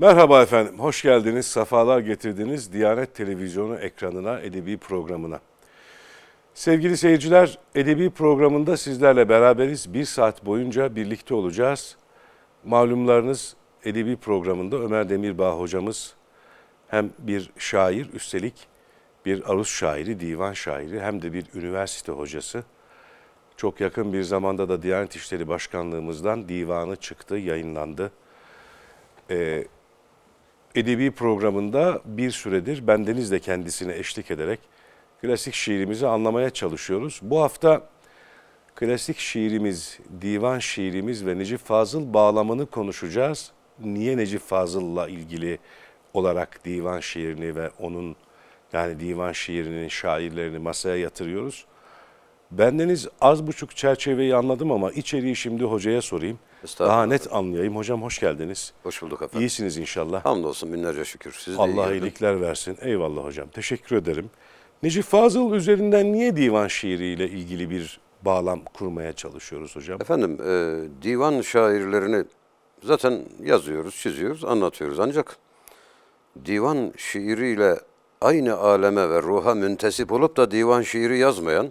Merhaba efendim, hoş geldiniz, sefalar getirdiniz Diyanet Televizyonu ekranına, edebi programına. Sevgili seyirciler, edebi programında sizlerle beraberiz. Bir saat boyunca birlikte olacağız. Malumlarınız edebi programında Ömer Demirbağ hocamız hem bir şair, üstelik bir Aruz şairi, divan şairi hem de bir üniversite hocası. Çok yakın bir zamanda da Diyanet İşleri Başkanlığımızdan divanı çıktı, yayınlandı. Ee, edebi programında bir süredir bendeniz de kendisine eşlik ederek klasik şiirimizi anlamaya çalışıyoruz. Bu hafta klasik şiirimiz, divan şiirimiz ve Necip Fazıl bağlamını konuşacağız. Niye Necip Fazıl'la ilgili olarak divan şiirini ve onun yani divan şiirinin şairlerini masaya yatırıyoruz. Bendeniz az buçuk çerçeveyi anladım ama içeriği şimdi hocaya sorayım. Daha net anlayayım. Hocam hoş geldiniz. Hoş bulduk efendim. İyisiniz inşallah. Hamdolsun binlerce şükür. Siz Allah iyi iyilikler versin. Eyvallah hocam. Teşekkür ederim. Necip Fazıl üzerinden niye divan şiiriyle ilgili bir bağlam kurmaya çalışıyoruz hocam? Efendim e, divan şairlerini zaten yazıyoruz, çiziyoruz, anlatıyoruz. Ancak divan şiiriyle aynı aleme ve ruha müntesip olup da divan şiiri yazmayan,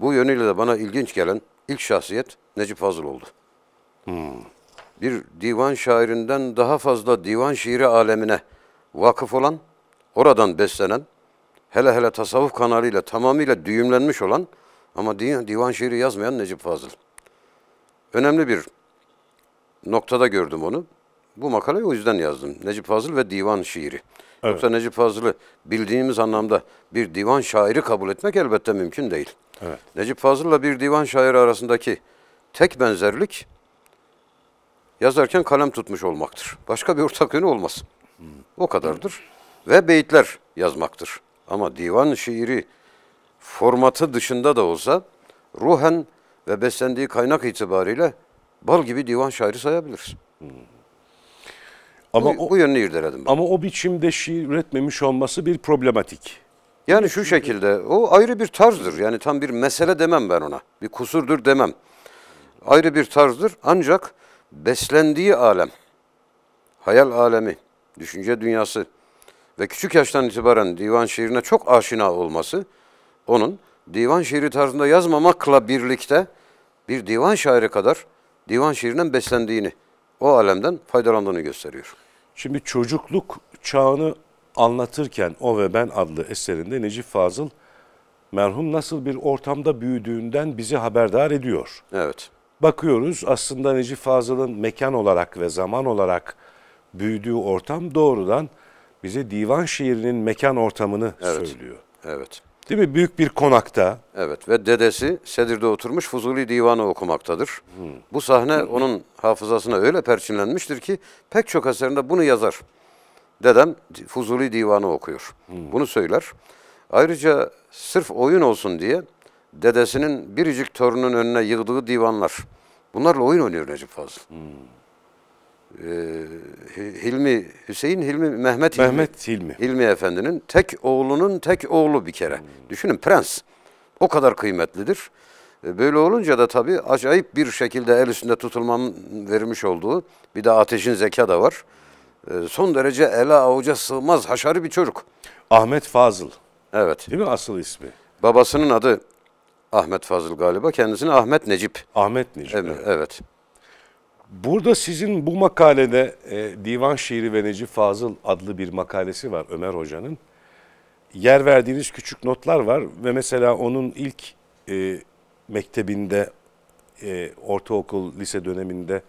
bu yönüyle de bana ilginç gelen ilk şahsiyet Necip Fazıl oldu. Hmm. Bir divan şairinden daha fazla divan şiiri alemine vakıf olan, oradan beslenen, hele hele tasavvuf kanalıyla tamamıyla düğümlenmiş olan ama divan şiiri yazmayan Necip Fazıl. Önemli bir noktada gördüm onu. Bu makaleyi o yüzden yazdım. Necip Fazıl ve divan şiiri. Evet. Yoksa Necip Fazıl'ı bildiğimiz anlamda bir divan şairi kabul etmek elbette mümkün değil. Evet. Necip Fazıl'la bir divan şairi arasındaki tek benzerlik yazarken kalem tutmuş olmaktır. Başka bir ortak yönü olmaz. O kadardır. Ve beyitler yazmaktır. Ama divan şiiri formatı dışında da olsa ruhen ve beslendiği kaynak itibariyle bal gibi divan şairi sayabiliriz. Ama bu, o, bu yönünü irdeledim. Ben. Ama o biçimde şiir üretmemiş olması bir problematik. Yani şu şekilde o ayrı bir tarzdır. Yani tam bir mesele demem ben ona. Bir kusurdur demem. Ayrı bir tarzdır ancak beslendiği alem, hayal alemi, düşünce dünyası ve küçük yaştan itibaren divan şiirine çok aşina olması onun divan şiiri tarzında yazmamakla birlikte bir divan şairi kadar divan şiirinden beslendiğini, o alemden faydalandığını gösteriyor. Şimdi çocukluk çağını anlatırken O ve Ben adlı eserinde Necip Fazıl merhum nasıl bir ortamda büyüdüğünden bizi haberdar ediyor. Evet bakıyoruz aslında Necip Fazıl'ın mekan olarak ve zaman olarak büyüdüğü ortam doğrudan bize divan şiirinin mekan ortamını evet. söylüyor. Evet. Değil mi? Büyük bir konakta. Evet ve dedesi Sedir'de oturmuş Fuzuli Divanı okumaktadır. Hı. Bu sahne Hı. onun hafızasına öyle perçinlenmiştir ki pek çok eserinde bunu yazar. Dedem Fuzuli Divanı okuyor. Hı. Bunu söyler. Ayrıca sırf oyun olsun diye dedesinin biricik torunun önüne yığdığı divanlar. Bunlarla oyun oynuyor Necip Fazıl. Hmm. Ee, Hilmi Hüseyin Hilmi Mehmet Hilmi, Mehmet Hilmi. Hilmi Efendi'nin tek oğlunun tek oğlu bir kere. Hmm. Düşünün prens. O kadar kıymetlidir. Ee, böyle olunca da tabii acayip bir şekilde el üstünde tutulmam vermiş olduğu bir de ateşin zeka da var. Ee, son derece ele avuca sığmaz haşarı bir çocuk. Ahmet Fazıl. Evet. Değil mi asıl ismi? Babasının adı Ahmet Fazıl galiba. Kendisini Ahmet Necip. Ahmet Necip. Evet. evet. Burada sizin bu makalede e, Divan Şiiri ve Necip Fazıl adlı bir makalesi var Ömer Hoca'nın. Yer verdiğiniz küçük notlar var ve mesela onun ilk e, mektebinde, e, ortaokul, lise döneminde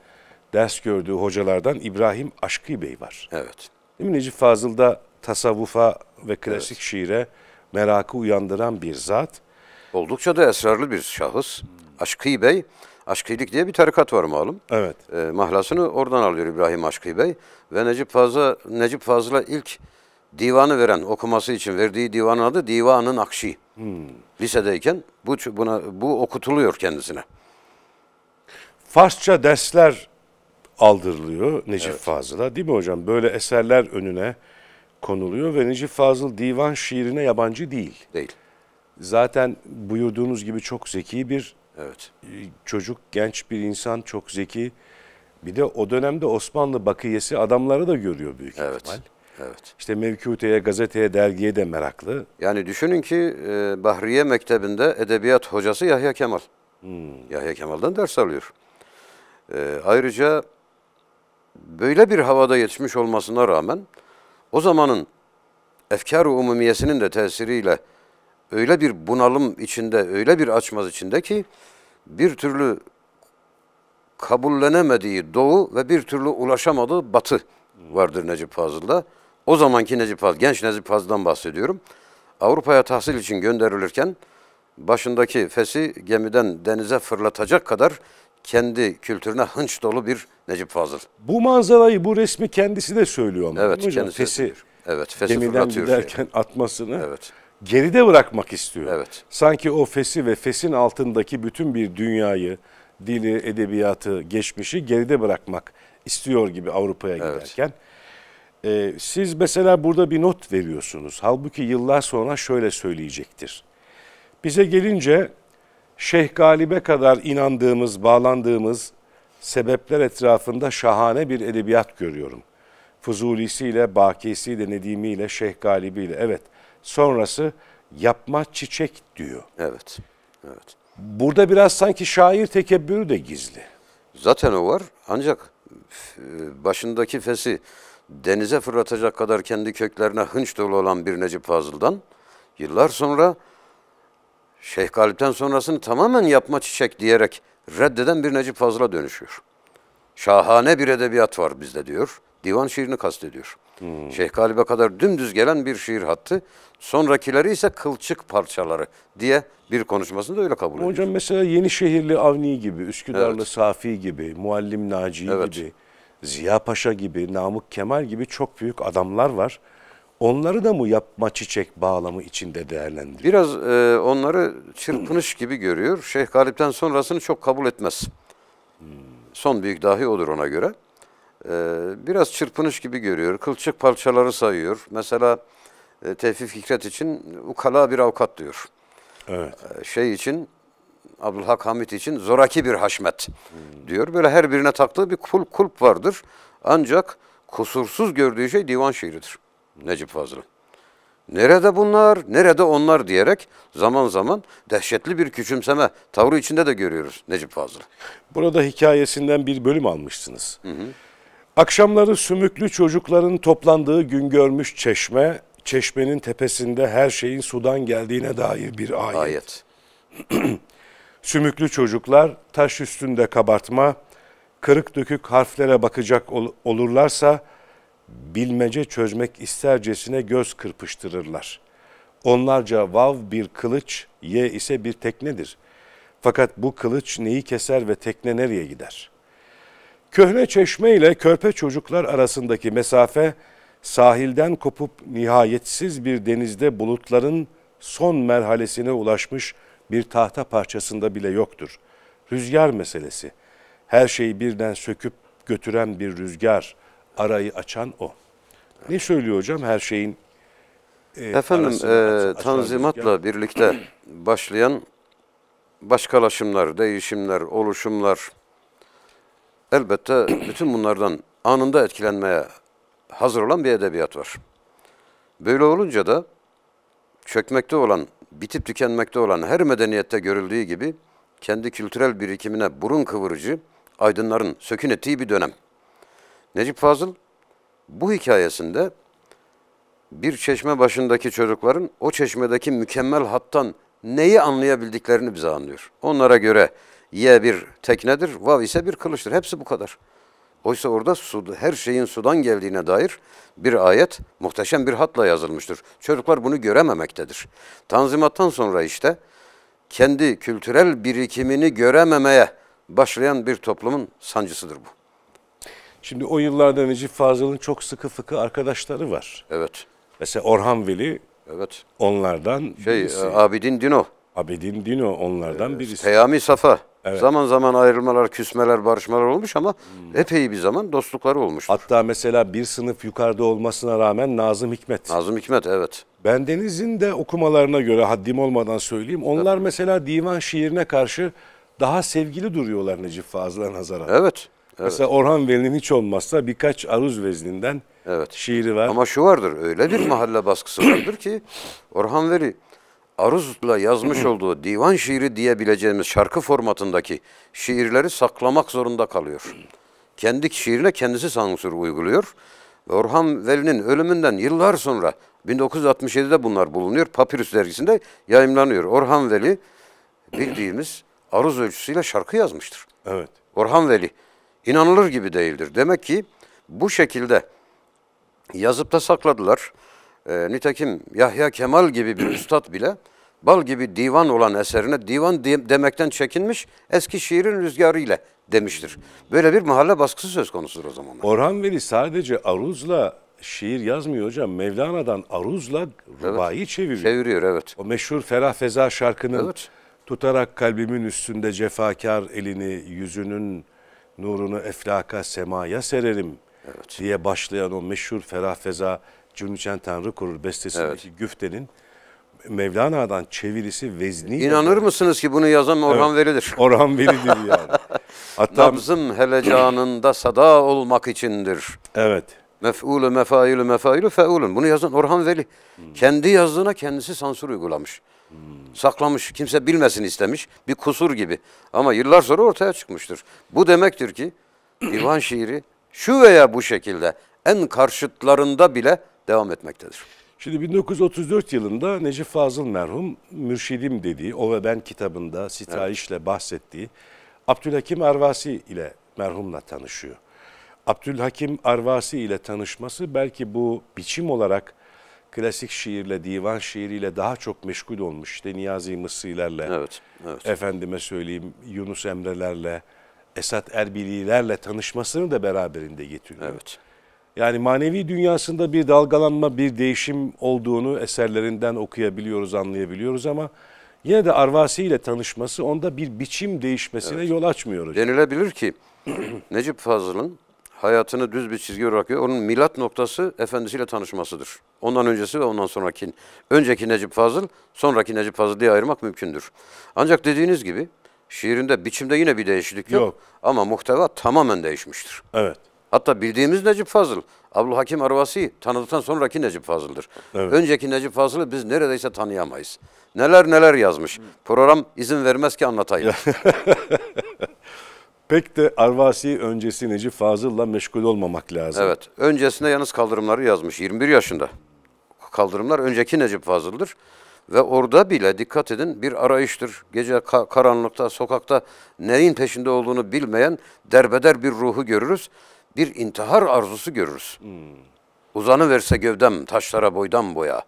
ders gördüğü hocalardan İbrahim Aşkı Bey var. Evet. Değil mi? Necip Fazıl'da tasavvufa ve klasik evet. şiire merakı uyandıran bir zat. Oldukça da esrarlı bir şahıs. Hmm. Aşkı Bey, Aşkilik diye bir tarikat var malum. Evet. E, mahlasını oradan alıyor İbrahim Aşkı Bey ve Necip Fazla Necip Fazla ilk divanı veren okuması için verdiği divanın adı Divanın Akşi. Hmm. Lisedeyken bu buna bu okutuluyor kendisine. Farsça dersler aldırılıyor Necip evet. Fazıl'a değil mi hocam? Böyle eserler önüne konuluyor ve Necip Fazıl divan şiirine yabancı değil. Değil zaten buyurduğunuz gibi çok zeki bir evet. E, çocuk, genç bir insan, çok zeki. Bir de o dönemde Osmanlı bakiyesi adamları da görüyor büyük evet. ihtimal. Evet. İşte mevkuteye, gazeteye, dergiye de meraklı. Yani düşünün ki e, Bahriye Mektebi'nde edebiyat hocası Yahya Kemal. Hmm. Yahya Kemal'dan ders alıyor. E, ayrıca böyle bir havada yetişmiş olmasına rağmen o zamanın efkar-ı umumiyesinin de tesiriyle öyle bir bunalım içinde, öyle bir açmaz içinde ki bir türlü kabullenemediği doğu ve bir türlü ulaşamadığı batı vardır Necip Fazıl'da. O zamanki Necip Fazıl, genç Necip Fazıl'dan bahsediyorum. Avrupa'ya tahsil için gönderilirken başındaki fesi gemiden denize fırlatacak kadar kendi kültürüne hınç dolu bir Necip Fazıl. Bu manzarayı, bu resmi kendisi de söylüyor ama. Evet, kendisi. Fesi, evet, fesi gemiden fırlatıyor. giderken atmasını. Evet geride bırakmak istiyor. Evet. Sanki o fesi ve fesin altındaki bütün bir dünyayı, dili, edebiyatı, geçmişi geride bırakmak istiyor gibi Avrupa'ya evet. giderken. Ee, siz mesela burada bir not veriyorsunuz. Halbuki yıllar sonra şöyle söyleyecektir. Bize gelince Şeyh Galibe kadar inandığımız, bağlandığımız sebepler etrafında şahane bir edebiyat görüyorum. Fuzulisiyle, Bakisiyle, Nedimiyle, Şeyh Galibiyle. Evet, sonrası yapma çiçek diyor. Evet. Evet. Burada biraz sanki şair tekebbürü de gizli. Zaten o var ancak e, başındaki fesi denize fırlatacak kadar kendi köklerine hınç dolu olan bir Necip Fazıl'dan yıllar sonra Şeyh Galip'ten sonrasını tamamen yapma çiçek diyerek reddeden bir Necip Fazıl'a dönüşüyor. Şahane bir edebiyat var bizde diyor. Divan şiirini kastediyor. Hmm. Şeyh Galip'e kadar dümdüz gelen bir şiir hattı. Sonrakileri ise kılçık parçaları diye bir konuşmasında öyle kabul ediyor. Hocam mesela Yenişehirli Avni gibi, Üsküdarlı evet. Safi gibi, Muallim Naci evet. gibi, Ziya Paşa gibi, Namık Kemal gibi çok büyük adamlar var. Onları da mı yapma çiçek bağlamı içinde değerlendiriyor? Biraz e, onları çırpınış gibi görüyor. Şeyh Galip'ten sonrasını çok kabul etmez. Hmm. Son büyük dahi odur ona göre. Ee, biraz çırpınış gibi görüyor. Kılçık parçaları sayıyor. Mesela e, Tevfik Fikret için ukala bir avukat diyor. Evet. Ee, şey için Abdülhak Hamit için zoraki bir haşmet diyor. Böyle her birine taktığı bir kul kulp vardır. Ancak kusursuz gördüğü şey divan şiiridir. Necip Fazıl. Nerede bunlar, nerede onlar diyerek zaman zaman dehşetli bir küçümseme tavrı içinde de görüyoruz Necip Fazıl. Burada hikayesinden bir bölüm almıştınız. Hı hı. Akşamları sümüklü çocukların toplandığı gün görmüş çeşme, çeşmenin tepesinde her şeyin sudan geldiğine dair bir ayet. ayet. sümüklü çocuklar taş üstünde kabartma, kırık dökük harflere bakacak ol olurlarsa bilmece çözmek istercesine göz kırpıştırırlar. Onlarca vav bir kılıç, ye ise bir teknedir. Fakat bu kılıç neyi keser ve tekne nereye gider?'' Köhne çeşme ile körpe çocuklar arasındaki mesafe sahilden kopup nihayetsiz bir denizde bulutların son merhalesine ulaşmış bir tahta parçasında bile yoktur. Rüzgar meselesi. Her şeyi birden söküp götüren bir rüzgar, arayı açan o. Ne söylüyor hocam her şeyin e, Efendim e, tanzimatla rüzgar. birlikte başlayan başkalaşımlar, değişimler, oluşumlar, elbette bütün bunlardan anında etkilenmeye hazır olan bir edebiyat var. Böyle olunca da çökmekte olan, bitip tükenmekte olan her medeniyette görüldüğü gibi kendi kültürel birikimine burun kıvırıcı aydınların sökün ettiği bir dönem. Necip Fazıl bu hikayesinde bir çeşme başındaki çocukların o çeşmedeki mükemmel hattan neyi anlayabildiklerini bize anlıyor. Onlara göre Y bir teknedir, vav ise bir kılıçtır. Hepsi bu kadar. Oysa orada su, her şeyin sudan geldiğine dair bir ayet muhteşem bir hatla yazılmıştır. Çocuklar bunu görememektedir. Tanzimattan sonra işte kendi kültürel birikimini görememeye başlayan bir toplumun sancısıdır bu. Şimdi o yıllarda Necip Fazıl'ın çok sıkı fıkı arkadaşları var. Evet. Mesela Orhan Veli evet. onlardan şey, birisi. Abidin Dino. Abidin Dino onlardan evet. birisi. Peyami Safa. Evet. Zaman zaman ayrılmalar, küsmeler, barışmalar olmuş ama hmm. epey bir zaman dostlukları olmuş. Hatta mesela bir sınıf yukarıda olmasına rağmen Nazım Hikmet. Nazım Hikmet evet. Ben Deniz'in de okumalarına göre haddim olmadan söyleyeyim. Onlar evet. mesela divan şiirine karşı daha sevgili duruyorlar Necip Fazıl'a nazaran. Evet. evet. Mesela Orhan Veli'nin hiç olmazsa birkaç aruz vezninden evet. şiiri var. Ama şu vardır öyle bir mahalle baskısı vardır ki Orhan Veli Aruz'la yazmış olduğu divan şiiri diyebileceğimiz şarkı formatındaki şiirleri saklamak zorunda kalıyor. Kendi şiirine kendisi sansür uyguluyor. Orhan Veli'nin ölümünden yıllar sonra 1967'de bunlar bulunuyor. Papyrus dergisinde yayımlanıyor. Orhan Veli bildiğimiz aruz ölçüsüyle şarkı yazmıştır. Evet. Orhan Veli inanılır gibi değildir. Demek ki bu şekilde yazıp da sakladılar. E, nitekim Yahya Kemal gibi bir üstad bile bal gibi divan olan eserine divan de demekten çekinmiş eski şiirin rüzgarı ile demiştir. Böyle bir mahalle baskısı söz konusudur o zamanlar. Orhan Veli sadece aruzla şiir yazmıyor hocam. Mevlana'dan aruzla rubayı evet, çeviriyor. Çeviriyor evet. O meşhur Ferah Feza şarkının evet. tutarak kalbimin üstünde cefakar elini yüzünün nurunu eflaka semaya sererim evet. diye başlayan o meşhur Ferah Feza Cürnüçen Tanrı Kurur bestesindeki evet. güftenin Mevlana'dan çevirisi vezni. İnanır mısınız ki bunu yazan Orhan evet. Veli'dir? Orhan Veli'dir yani. Hatta Nabzım hele sada olmak içindir. Evet. Mef'ulü mefailü mefailü fe'ulün. Bunu yazan Orhan Veli. Hmm. Kendi yazdığına kendisi sansür uygulamış. Hmm. Saklamış. Kimse bilmesin istemiş. Bir kusur gibi. Ama yıllar sonra ortaya çıkmıştır. Bu demektir ki divan şiiri şu veya bu şekilde en karşıtlarında bile devam etmektedir. Şimdi 1934 yılında Necip Fazıl merhum mürşidim dediği o ve ben kitabında sitayişle evet. bahsettiği Abdülhakim Arvasi ile merhumla tanışıyor. Abdülhakim Arvasi ile tanışması belki bu biçim olarak klasik şiirle, divan şiiriyle daha çok meşgul olmuş. İşte Niyazi Mısrilerle, evet, evet. efendime söyleyeyim Yunus Emre'lerle, Esat Erbili'lerle tanışmasını da beraberinde getiriyor. Evet. Yani manevi dünyasında bir dalgalanma, bir değişim olduğunu eserlerinden okuyabiliyoruz, anlayabiliyoruz ama yine de Arvasi ile tanışması onda bir biçim değişmesine evet. yol açmıyor hocam. Denilebilir ki Necip Fazıl'ın hayatını düz bir çizgi olarak Onun milat noktası efendisiyle tanışmasıdır. Ondan öncesi ve ondan sonraki. Önceki Necip Fazıl, sonraki Necip Fazıl diye ayırmak mümkündür. Ancak dediğiniz gibi şiirinde biçimde yine bir değişiklik yok. yok. Ama muhteva tamamen değişmiştir. Evet. Hatta bildiğimiz Necip Fazıl, Hakim Arvasi tanıdıktan sonraki Necip Fazıl'dır. Evet. Önceki Necip Fazıl'ı biz neredeyse tanıyamayız. Neler neler yazmış. Program izin vermez ki anlatayım. Pek de Arvasi öncesi Necip Fazıl'la meşgul olmamak lazım. Evet. Öncesinde yalnız kaldırımları yazmış. 21 yaşında. Kaldırımlar önceki Necip Fazıl'dır. Ve orada bile dikkat edin bir arayıştır. Gece ka karanlıkta, sokakta neyin peşinde olduğunu bilmeyen derbeder bir ruhu görürüz bir intihar arzusu görürüz. Hmm. Uzanı verse gövdem taşlara boydan boya.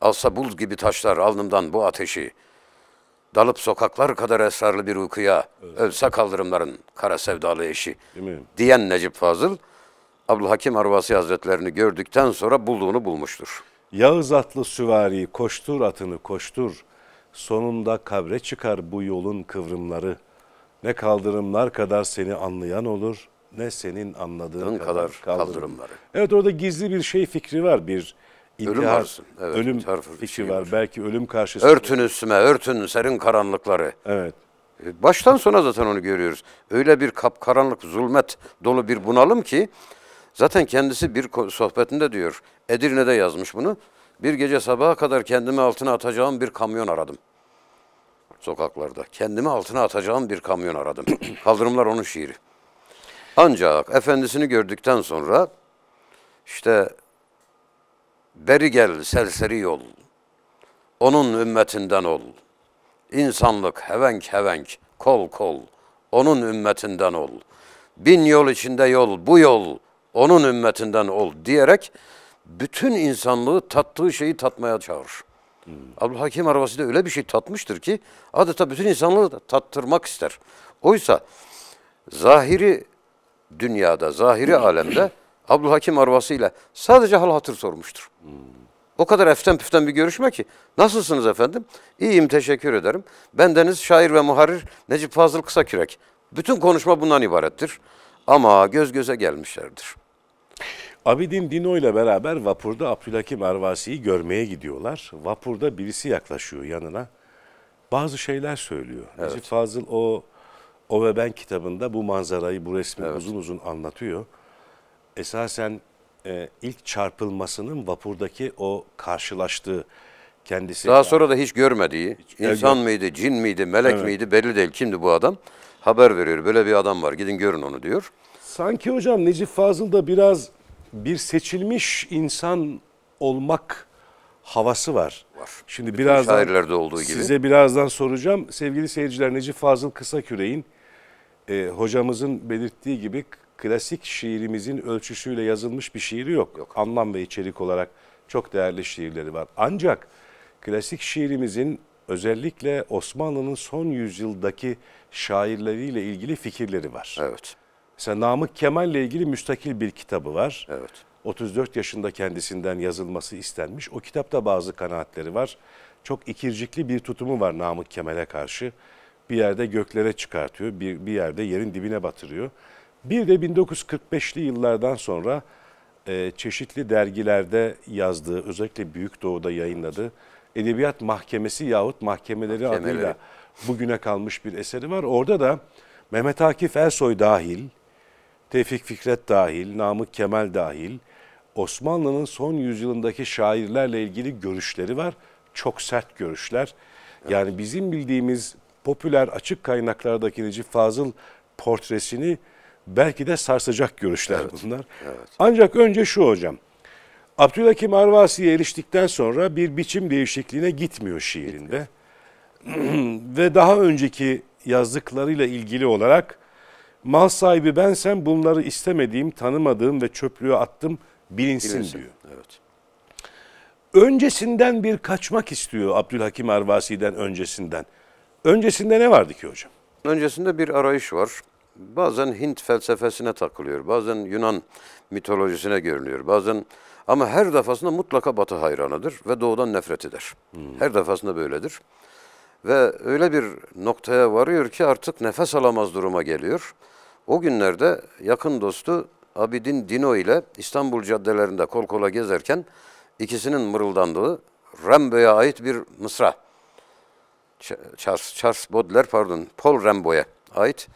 Alsa buz gibi taşlar alnımdan bu ateşi. Dalıp sokaklar kadar esrarlı bir uykuya evet. ölse kaldırımların kara sevdalı eşi. Diyen Necip Fazıl Abdülhakim Arvasi Hazretlerini gördükten sonra bulduğunu bulmuştur. Yağız atlı süvari koştur atını koştur. Sonunda kabre çıkar bu yolun kıvrımları. Ne kaldırımlar kadar seni anlayan olur.'' ne senin anladığın kadar, kadar kaldırım. kaldırımları. Evet orada gizli bir şey fikri var bir intihar, ölüm, varsın. evet, ölüm fikri şey var. var. Belki ölüm karşısında. Örtün üstüme örtün serin karanlıkları. Evet. E, baştan sona zaten onu görüyoruz. Öyle bir kap karanlık zulmet dolu bir bunalım ki zaten kendisi bir sohbetinde diyor. Edirne'de yazmış bunu. Bir gece sabaha kadar kendimi altına atacağım bir kamyon aradım. Sokaklarda. Kendimi altına atacağım bir kamyon aradım. Kaldırımlar onun şiiri. Ancak efendisini gördükten sonra işte beri gel serseri yol, onun ümmetinden ol. İnsanlık hevenk hevenk, kol kol, onun ümmetinden ol. Bin yol içinde yol, bu yol, onun ümmetinden ol diyerek bütün insanlığı tattığı şeyi tatmaya çağırır. Hmm. Abdülhakim Arvasi de öyle bir şey tatmıştır ki adeta bütün insanlığı tattırmak ister. Oysa zahiri dünyada, zahiri alemde Abdülhakim ile sadece hal hatır sormuştur. O kadar eften püften bir görüşme ki. Nasılsınız efendim? İyiyim teşekkür ederim. Bendeniz şair ve muharrir Necip Fazıl Kısakürek. Bütün konuşma bundan ibarettir. Ama göz göze gelmişlerdir. Abidin Dino ile beraber vapurda Abdülhakim Arvasi'yi görmeye gidiyorlar. Vapurda birisi yaklaşıyor yanına. Bazı şeyler söylüyor. Evet. Necip Fazıl o o ve Ben kitabında bu manzarayı, bu resmi evet. uzun uzun anlatıyor. Esasen e, ilk çarpılmasının vapurdaki o karşılaştığı kendisi. Daha sonra da hiç görmediği, hiç, insan evet. mıydı, cin miydi, melek evet. miydi belli değil. Kimdi bu adam? Haber veriyor. Böyle bir adam var. Gidin görün onu diyor. Sanki hocam Necip Fazıl da biraz bir seçilmiş insan olmak havası var. Var. Şimdi Bütün birazdan şairlerde olduğu gibi. Size birazdan soracağım. Sevgili seyirciler Necip Fazıl Kısaküre'in e, hocamızın belirttiği gibi klasik şiirimizin ölçüsüyle yazılmış bir şiiri yok. yok. Anlam ve içerik olarak çok değerli şiirleri var. Ancak klasik şiirimizin özellikle Osmanlı'nın son yüzyıldaki şairleriyle ilgili fikirleri var. Evet. Mesela Namık Kemal ile ilgili müstakil bir kitabı var. Evet. 34 yaşında kendisinden yazılması istenmiş. O kitapta bazı kanaatleri var. Çok ikircikli bir tutumu var Namık Kemal'e karşı bir yerde göklere çıkartıyor, bir, bir yerde yerin dibine batırıyor. Bir de 1945'li yıllardan sonra e, çeşitli dergilerde yazdığı, özellikle Büyük Doğu'da yayınladığı Edebiyat Mahkemesi yahut Mahkemeleri, Mahkemeleri adıyla bugüne kalmış bir eseri var. Orada da Mehmet Akif Ersoy dahil, Tevfik Fikret dahil, Namık Kemal dahil, Osmanlı'nın son yüzyılındaki şairlerle ilgili görüşleri var. Çok sert görüşler. Yani bizim bildiğimiz popüler açık kaynaklardaki Necip Fazıl portresini belki de sarsacak görüşler evet, bunlar. Evet. Ancak önce şu hocam. Abdülhakim Arvasi'ye eriştikten sonra bir biçim değişikliğine gitmiyor şiirinde. Ve daha önceki yazdıklarıyla ilgili olarak mal sahibi bensem bunları istemediğim, tanımadığım ve çöplüğe attım bilinsin, bilinsin. diyor. Evet. Öncesinden bir kaçmak istiyor Abdülhakim Arvasi'den öncesinden. Öncesinde ne vardı ki hocam? Öncesinde bir arayış var. Bazen Hint felsefesine takılıyor, bazen Yunan mitolojisine görünüyor, bazen ama her defasında mutlaka Batı hayranıdır ve Doğu'dan nefret eder. Hmm. Her defasında böyledir. Ve öyle bir noktaya varıyor ki artık nefes alamaz duruma geliyor. O günlerde yakın dostu Abidin Dino ile İstanbul caddelerinde kol kola gezerken ikisinin mırıldandığı Rembe'ye ait bir mısra Charles, Charles Baudelaire pardon Paul Rambo'ya ait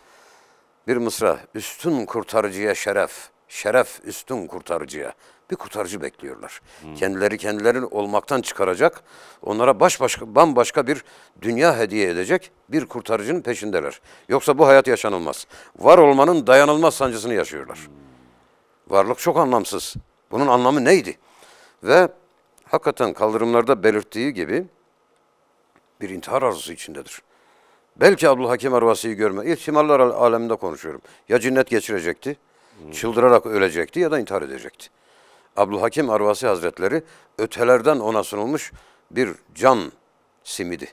bir mısra. Üstün kurtarıcıya şeref, şeref üstün kurtarıcıya. Bir kurtarıcı bekliyorlar. Hmm. Kendileri kendilerini olmaktan çıkaracak, onlara baş başka, bambaşka bir dünya hediye edecek bir kurtarıcının peşindeler. Yoksa bu hayat yaşanılmaz. Var olmanın dayanılmaz sancısını yaşıyorlar. Hmm. Varlık çok anlamsız. Bunun anlamı neydi? Ve hakikaten kaldırımlarda belirttiği gibi bir intihar arzusu içindedir. Belki Abdülhakim Ervasi'yi görme. ihtimaller aleminde konuşuyorum. Ya cinnet geçirecekti, çıldırarak ölecekti ya da intihar edecekti. Abdülhakim Ervasi Hazretleri ötelerden ona sunulmuş bir can simidi.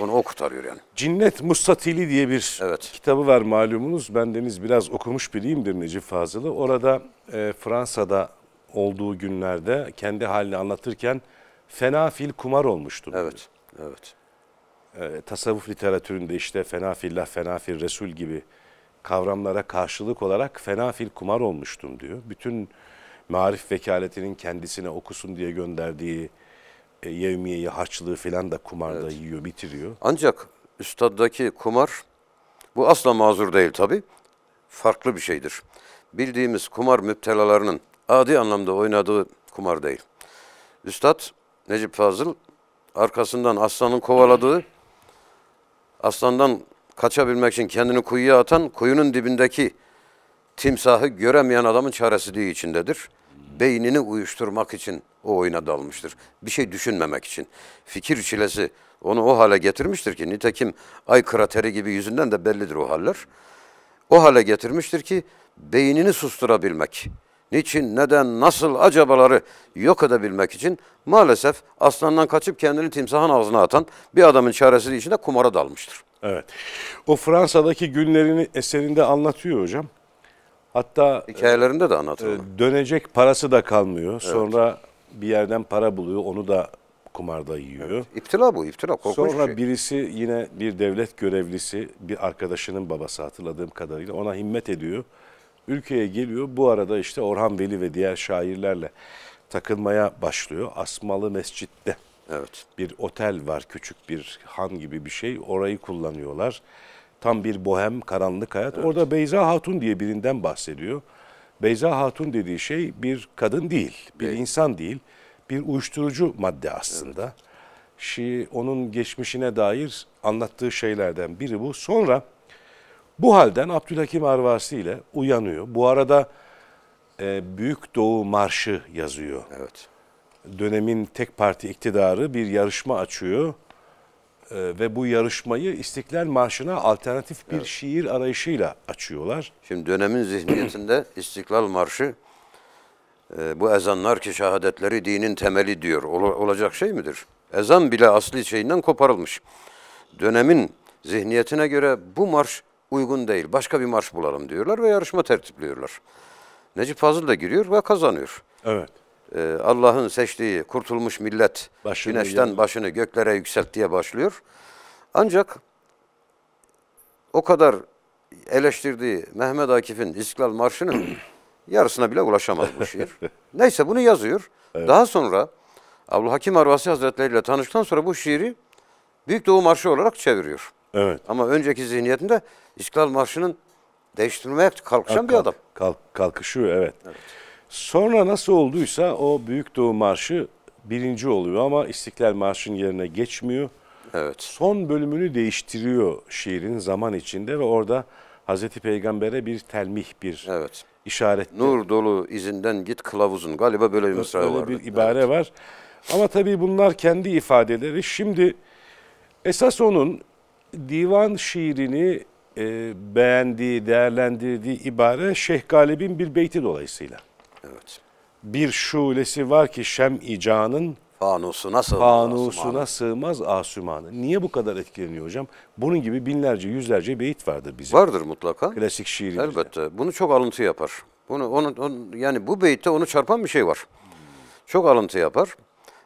Onu o kurtarıyor yani. Cinnet Mustatili diye bir evet. kitabı var malumunuz. Ben deniz biraz okumuş biriyimdir Necip Fazıl'ı. Orada e, Fransa'da olduğu günlerde kendi halini anlatırken fena fil kumar olmuştu. Evet, evet. E, tasavvuf literatüründe işte fena fillah, fena fil resul gibi kavramlara karşılık olarak fena fil kumar olmuştum diyor. Bütün marif vekaletinin kendisine okusun diye gönderdiği e, yevmiyeyi, harçlığı filan da kumarda evet. yiyor, bitiriyor. Ancak üstaddaki kumar bu asla mazur değil tabi. Farklı bir şeydir. Bildiğimiz kumar müptelalarının adi anlamda oynadığı kumar değil. Üstad Necip Fazıl arkasından aslanın kovaladığı aslandan kaçabilmek için kendini kuyuya atan kuyunun dibindeki timsahı göremeyen adamın çaresizliği içindedir. Beynini uyuşturmak için o oyuna dalmıştır. Bir şey düşünmemek için. Fikir çilesi onu o hale getirmiştir ki nitekim ay krateri gibi yüzünden de bellidir o haller. O hale getirmiştir ki beynini susturabilmek niçin, neden, nasıl acabaları yok edebilmek için maalesef aslandan kaçıp kendini timsahın ağzına atan bir adamın çaresizliği içinde kumara dalmıştır. Evet. O Fransa'daki günlerini eserinde anlatıyor hocam. Hatta e, hikayelerinde de e, anlatıyor. Dönecek parası da kalmıyor. Evet. Sonra bir yerden para buluyor. Onu da kumarda yiyor. Evet, iptila bu, iptila korkunç Sonra şey. birisi yine bir devlet görevlisi, bir arkadaşının babası hatırladığım kadarıyla ona himmet ediyor ülkeye geliyor. Bu arada işte Orhan Veli ve diğer şairlerle takılmaya başlıyor. Asmalı Mescid'de evet. bir otel var küçük bir han gibi bir şey. Orayı kullanıyorlar. Tam bir bohem karanlık hayat. Evet. Orada Beyza Hatun diye birinden bahsediyor. Beyza Hatun dediği şey bir kadın değil, bir evet. insan değil, bir uyuşturucu madde aslında. Evet. Şi, onun geçmişine dair anlattığı şeylerden biri bu. Sonra bu halden Abdülhakim Arvasi ile uyanıyor. Bu arada e, Büyük Doğu Marşı yazıyor. Evet. Dönemin tek parti iktidarı bir yarışma açıyor e, ve bu yarışmayı İstiklal Marşı'na alternatif bir evet. şiir arayışıyla açıyorlar. Şimdi dönemin zihniyetinde İstiklal Marşı e, bu ezanlar ki şehadetleri dinin temeli diyor. Ol, olacak şey midir? Ezan bile asli şeyinden koparılmış. Dönemin zihniyetine göre bu marş uygun değil. Başka bir marş bulalım diyorlar ve yarışma tertipliyorlar. Necip Fazıl da giriyor ve kazanıyor. Evet. Ee, Allah'ın seçtiği kurtulmuş millet başını güneşten yedin. başını göklere yükselt diye başlıyor. Ancak o kadar eleştirdiği Mehmet Akif'in İstiklal Marşı'nın yarısına bile ulaşamaz bu şiir. Neyse bunu yazıyor. Evet. Daha sonra Abdülhakim Arvasi Hazretleri ile tanıştıktan sonra bu şiiri Büyük Doğu Marşı olarak çeviriyor. Evet. Ama önceki zihniyetinde İstiklal Marşı'nın değiştirmeye kalkışan kalk, bir adam. Kalk, kalkışıyor evet. evet. Sonra nasıl olduysa o Büyük Doğu Marşı birinci oluyor ama İstiklal Marşı'nın yerine geçmiyor. Evet. Son bölümünü değiştiriyor şiirin zaman içinde ve orada Hazreti Peygamber'e bir telmih bir evet. işaret. Nur dolu izinden git kılavuzun. Galiba böyle bir mısra var. bir ibare evet. var. Ama tabii bunlar kendi ifadeleri. Şimdi esas onun divan şiirini e, beğendiği, değerlendirdiği ibare Şeyh Galib'in bir beyti dolayısıyla. Evet. Bir şulesi var ki şem icanın fanusuna sığmaz, fanusuna asümanı. sığmaz asumanı. Niye bu kadar etkileniyor hocam? Bunun gibi binlerce, yüzlerce beyit vardır bizim. Vardır mutlaka. Klasik şiir. Elbette. Bunu çok alıntı yapar. Bunu onu, onu yani bu beyitte onu çarpan bir şey var. Çok alıntı yapar.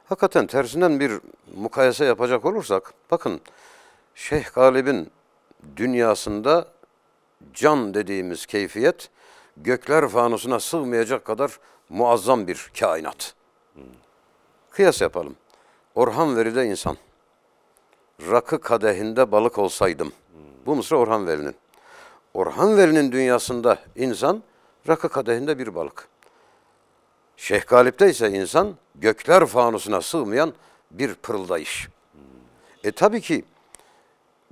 Hakikaten tersinden bir mukayese yapacak olursak bakın Şeyh Galib'in dünyasında can dediğimiz keyfiyet gökler fanusuna sığmayacak kadar muazzam bir kainat. Kıyas yapalım. Orhan Veli'de insan. Rakı kadehinde balık olsaydım. Bu mısra Orhan Veli'nin. Orhan Veli'nin dünyasında insan rakı kadehinde bir balık. Şeyh Galip'te ise insan gökler fanusuna sığmayan bir pırıldayış. E tabii ki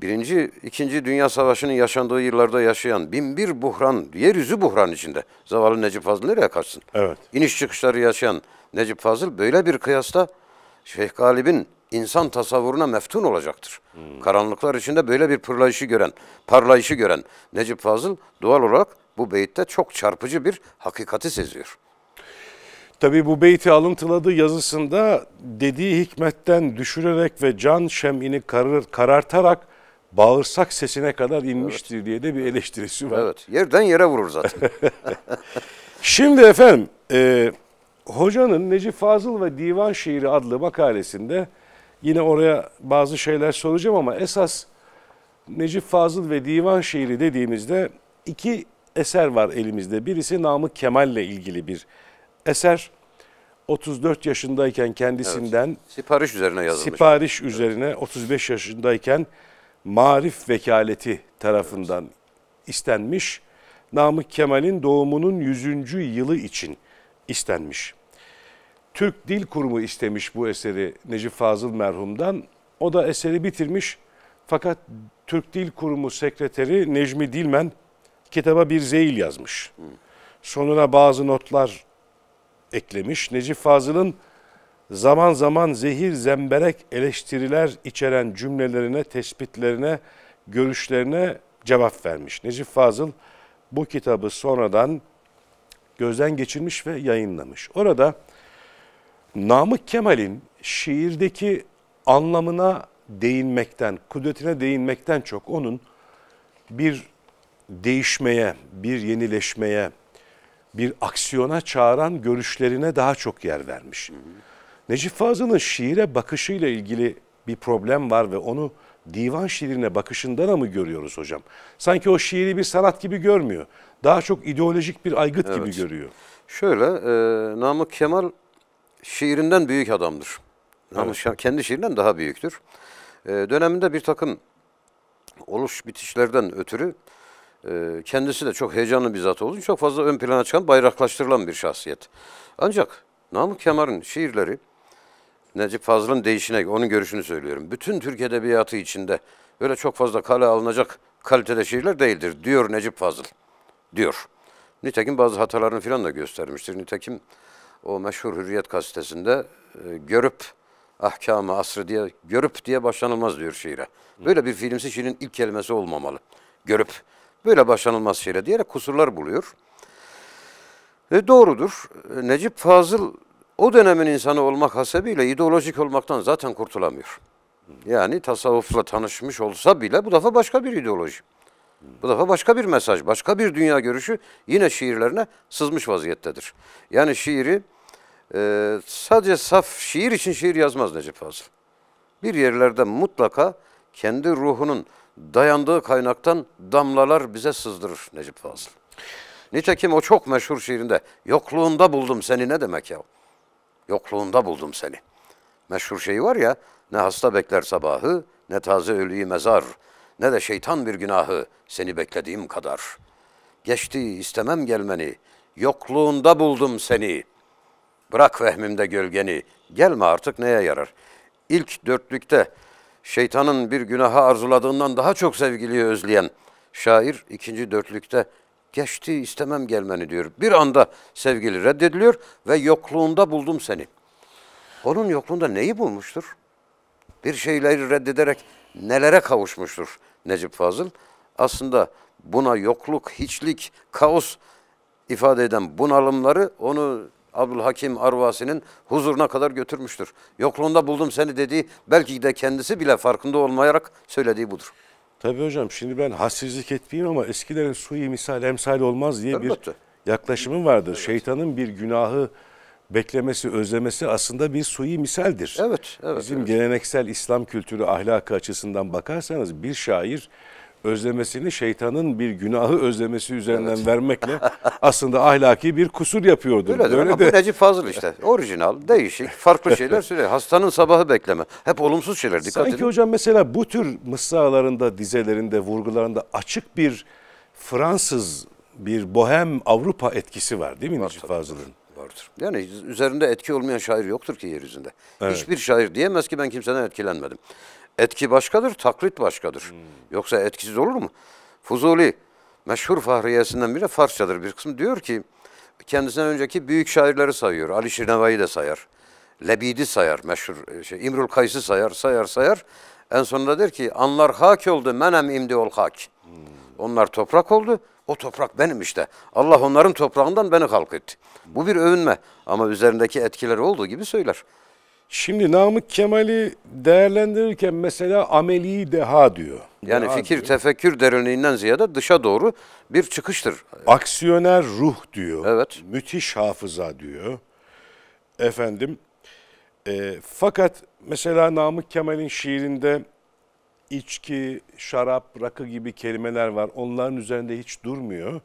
Birinci, ikinci Dünya Savaşı'nın yaşandığı yıllarda yaşayan bin bir buhran, yeryüzü buhran içinde. Zavallı Necip Fazıl nereye kaçsın? Evet. İniş çıkışları yaşayan Necip Fazıl böyle bir kıyasla Şeyh Galip'in insan tasavvuruna meftun olacaktır. Hmm. Karanlıklar içinde böyle bir pırlayışı gören, parlayışı gören Necip Fazıl doğal olarak bu beyitte çok çarpıcı bir hakikati seziyor. Tabi bu beyti alıntıladığı yazısında dediği hikmetten düşürerek ve can şemini karar, karartarak bağırsak sesine kadar inmiştir evet. diye de bir eleştirisi var. Evet, yerden yere vurur zaten. Şimdi efendim, e, hocanın Necip Fazıl ve Divan Şiiri adlı makalesinde yine oraya bazı şeyler soracağım ama esas Necip Fazıl ve Divan Şiiri dediğimizde iki eser var elimizde. Birisi Namık Kemal'le ilgili bir eser. 34 yaşındayken kendisinden evet. sipariş üzerine yazılmış. Sipariş üzerine evet. 35 yaşındayken marif vekaleti tarafından istenmiş. Namık Kemal'in doğumunun 100. yılı için istenmiş. Türk Dil Kurumu istemiş bu eseri Necip Fazıl merhumdan. O da eseri bitirmiş fakat Türk Dil Kurumu sekreteri Necmi Dilmen kitaba bir zeyil yazmış. Sonuna bazı notlar eklemiş. Necip Fazıl'ın zaman zaman zehir zemberek eleştiriler içeren cümlelerine, tespitlerine, görüşlerine cevap vermiş. Necip Fazıl bu kitabı sonradan gözden geçirmiş ve yayınlamış. Orada Namık Kemal'in şiirdeki anlamına değinmekten, kudretine değinmekten çok onun bir değişmeye, bir yenileşmeye, bir aksiyona çağıran görüşlerine daha çok yer vermiş. Hı hı. Necip Fazıl'ın şiire bakışıyla ilgili bir problem var ve onu divan şiirine bakışından mı görüyoruz hocam? Sanki o şiiri bir sanat gibi görmüyor. Daha çok ideolojik bir aygıt evet. gibi görüyor. Şöyle, e, Namık Kemal şiirinden büyük adamdır. Namık evet. kendi şiirinden daha büyüktür. E, döneminde bir takım oluş bitişlerden ötürü e, kendisi de çok heyecanlı bir zat olduğu çok fazla ön plana çıkan bayraklaştırılan bir şahsiyet. Ancak Namık Kemal'in şiirleri Necip Fazıl'ın değişine, onun görüşünü söylüyorum. Bütün Türk Edebiyatı içinde öyle çok fazla kale alınacak kalitede şiirler değildir diyor Necip Fazıl. Diyor. Nitekim bazı hatalarını filan da göstermiştir. Nitekim o meşhur Hürriyet gazetesinde e, görüp ahkamı asrı diye görüp diye başlanılmaz diyor şiire. Böyle bir filmsi şiirin ilk kelimesi olmamalı. Görüp. Böyle başlanılmaz şiire diyerek kusurlar buluyor. ve doğrudur. E, Necip Fazıl o dönemin insanı olmak hasebiyle ideolojik olmaktan zaten kurtulamıyor. Yani tasavvufla tanışmış olsa bile bu defa başka bir ideoloji. Bu defa başka bir mesaj, başka bir dünya görüşü yine şiirlerine sızmış vaziyettedir. Yani şiiri e, sadece saf şiir için şiir yazmaz Necip Fazıl. Bir yerlerde mutlaka kendi ruhunun dayandığı kaynaktan damlalar bize sızdırır Necip Fazıl. Nitekim o çok meşhur şiirinde yokluğunda buldum seni ne demek ya? Yokluğunda buldum seni. Meşhur şey var ya, ne hasta bekler sabahı, ne taze ölüyü mezar, ne de şeytan bir günahı seni beklediğim kadar. Geçti istemem gelmeni, yokluğunda buldum seni. Bırak vehmimde gölgeni, gelme artık neye yarar? İlk dörtlükte şeytanın bir günaha arzuladığından daha çok sevgiliyi özleyen şair ikinci dörtlükte Geçti istemem gelmeni diyor. Bir anda sevgili reddediliyor ve yokluğunda buldum seni. Onun yokluğunda neyi bulmuştur? Bir şeyleri reddederek nelere kavuşmuştur Necip Fazıl? Aslında buna yokluk, hiçlik, kaos ifade eden bunalımları onu Abdülhakim Arvasi'nin huzuruna kadar götürmüştür. Yokluğunda buldum seni dediği belki de kendisi bile farkında olmayarak söylediği budur. Tabii hocam şimdi ben hassizlik etmeyeyim ama eskilerin suyu misal emsal olmaz diye bir yaklaşımım vardır. Evet. Şeytanın bir günahı beklemesi, özlemesi aslında bir suyu misaldir. Evet, evet. Bizim evet. geleneksel İslam kültürü ahlakı açısından bakarsanız bir şair özlemesini şeytanın bir günahı özlemesi üzerinden evet. vermekle aslında ahlaki bir kusur yapıyordur. Öyle Böyle ama de... bu Necip Fazıl işte. Orijinal, değişik, farklı şeyler söylüyor. Hastanın sabahı bekleme. Hep olumsuz şeyler dikkat Sanki edin. Sanki hocam mesela bu tür mısralarında, dizelerinde, vurgularında açık bir Fransız, bir bohem Avrupa etkisi var değil mi var, Necip Fazıl'ın? vardır. Yani üzerinde etki olmayan şair yoktur ki yeryüzünde. Evet. Hiçbir şair diyemez ki ben kimseden etkilenmedim. Etki başkadır, taklit başkadır. Hmm. Yoksa etkisiz olur mu? Fuzuli, meşhur Fahriyesinden biri Farsçadır bir kısım. Diyor ki, kendisinden önceki büyük şairleri sayıyor. Ali Şirneva'yı da sayar. Lebidi sayar, meşhur e, şey, İmrul Kays'ı sayar, sayar, sayar. En sonunda der ki, anlar hak oldu, menem imdi ol hak. Hmm. Onlar toprak oldu, o toprak benim işte. Allah onların toprağından beni halk etti. Bu bir övünme ama üzerindeki etkileri olduğu gibi söyler. Şimdi Namık Kemal'i değerlendirirken mesela ameli deha diyor. Yani deha fikir diyor. tefekkür derinliğinden ziyade dışa doğru bir çıkıştır. Aksiyoner ruh diyor. Evet. Müthiş hafıza diyor. Efendim. E, fakat mesela Namık Kemal'in şiirinde içki, şarap, rakı gibi kelimeler var. Onların üzerinde hiç durmuyor.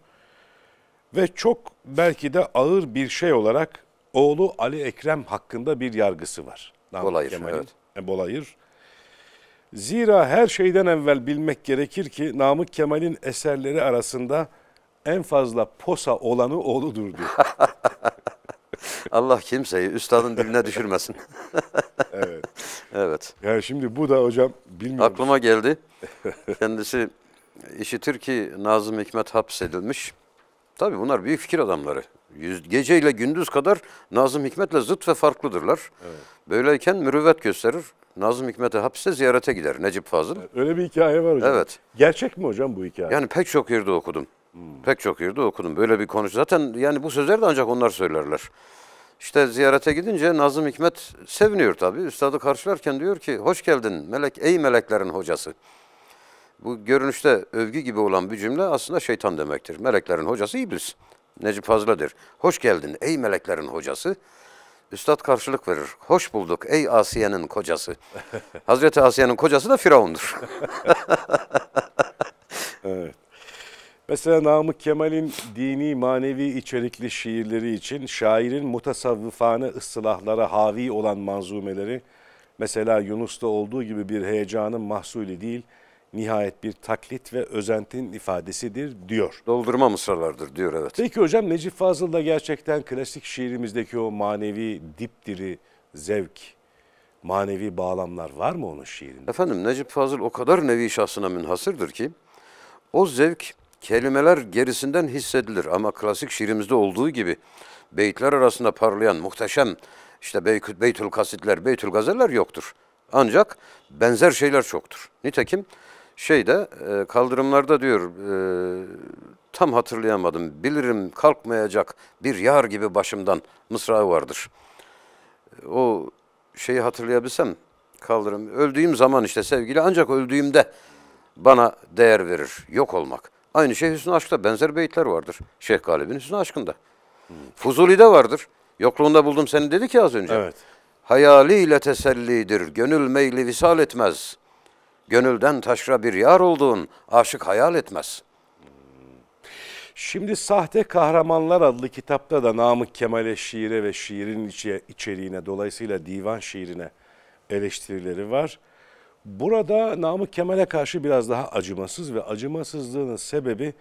Ve çok belki de ağır bir şey olarak oğlu Ali Ekrem hakkında bir yargısı var. Bolayır. Kemal'in. Evet. E, bolayır. Zira her şeyden evvel bilmek gerekir ki Namık Kemal'in eserleri arasında en fazla posa olanı oğludur diyor. Allah kimseyi üstadın diline düşürmesin. evet. Evet. Yani şimdi bu da hocam bilmiyorum. Aklıma geldi. Kendisi işitir ki Nazım Hikmet hapsedilmiş. Tabii bunlar büyük fikir adamları. Yüz, gece ile gündüz kadar Nazım Hikmet'le zıt ve farklıdırlar. Evet. Böyleyken mürüvvet gösterir. Nazım Hikmet'e hapiste ziyarete gider Necip Fazıl. öyle bir hikaye var hocam. Evet. Gerçek mi hocam bu hikaye? Yani pek çok yerde okudum. Hmm. Pek çok yerde okudum. Böyle bir konu. Zaten yani bu sözler de ancak onlar söylerler. İşte ziyarete gidince Nazım Hikmet seviniyor tabii. Üstadı karşılarken diyor ki hoş geldin melek ey meleklerin hocası bu görünüşte övgü gibi olan bir cümle aslında şeytan demektir. Meleklerin hocası iblis. Necip Fazla'dır. Hoş geldin ey meleklerin hocası. Üstad karşılık verir. Hoş bulduk ey Asiye'nin kocası. Hazreti Asiye'nin kocası da Firavun'dur. evet. Mesela Namık Kemal'in dini manevi içerikli şiirleri için şairin mutasavvıfane ıslahlara havi olan manzumeleri mesela Yunus'ta olduğu gibi bir heyecanın mahsulü değil, nihayet bir taklit ve özentin ifadesidir diyor. Doldurma mısralardır diyor evet. Peki hocam Necip Fazıl da gerçekten klasik şiirimizdeki o manevi dipdiri zevk, manevi bağlamlar var mı onun şiirinde? Efendim Necip Fazıl o kadar nevi şahsına münhasırdır ki o zevk kelimeler gerisinden hissedilir ama klasik şiirimizde olduğu gibi beyitler arasında parlayan muhteşem işte Beytül Kasitler, Beytül Gazeller yoktur. Ancak benzer şeyler çoktur. Nitekim şeyde e, kaldırımlarda diyor e, tam hatırlayamadım. Bilirim kalkmayacak bir yar gibi başımdan Mısra vardır. O şeyi hatırlayabilsem kaldırım. Öldüğüm zaman işte sevgili ancak öldüğümde bana değer verir. Yok olmak. Aynı şey Hüsnü Aşk'ta benzer beyitler vardır. Şeyh Galip'in Hüsnü Aşk'ında. Hmm. Fuzuli'de vardır. Yokluğunda buldum seni dedi ki az önce. Evet. Hayaliyle tesellidir. Gönül meyli visal etmez. Gönülden taşra bir yar olduğun aşık hayal etmez. Şimdi Sahte Kahramanlar adlı kitapta da Namık Kemal'e şiire ve şiirin içeriğine dolayısıyla divan şiirine eleştirileri var. Burada Namık Kemal'e karşı biraz daha acımasız ve acımasızlığının sebebi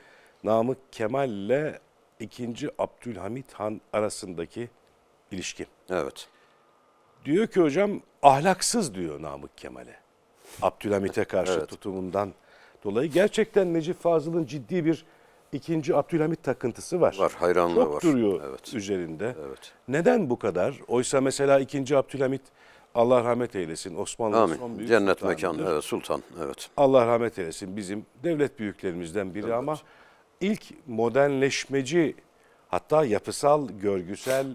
Namık Kemal'le 2. Abdülhamit Han arasındaki ilişki. Evet. Diyor ki hocam ahlaksız diyor Namık Kemal'e. Abdülhamit'e karşı evet. tutumundan dolayı. Gerçekten Necip Fazıl'ın ciddi bir ikinci Abdülhamit takıntısı var. Var, hayranlığı Çok var. Çok duruyor evet. üzerinde. Evet. Neden bu kadar? Oysa mesela ikinci Abdülhamit Allah rahmet eylesin. Osmanlı'nın son büyük Cennet mekanı, evet, sultan. Evet. Allah rahmet eylesin. Bizim devlet büyüklerimizden biri evet. ama ilk modernleşmeci hatta yapısal, görgüsel,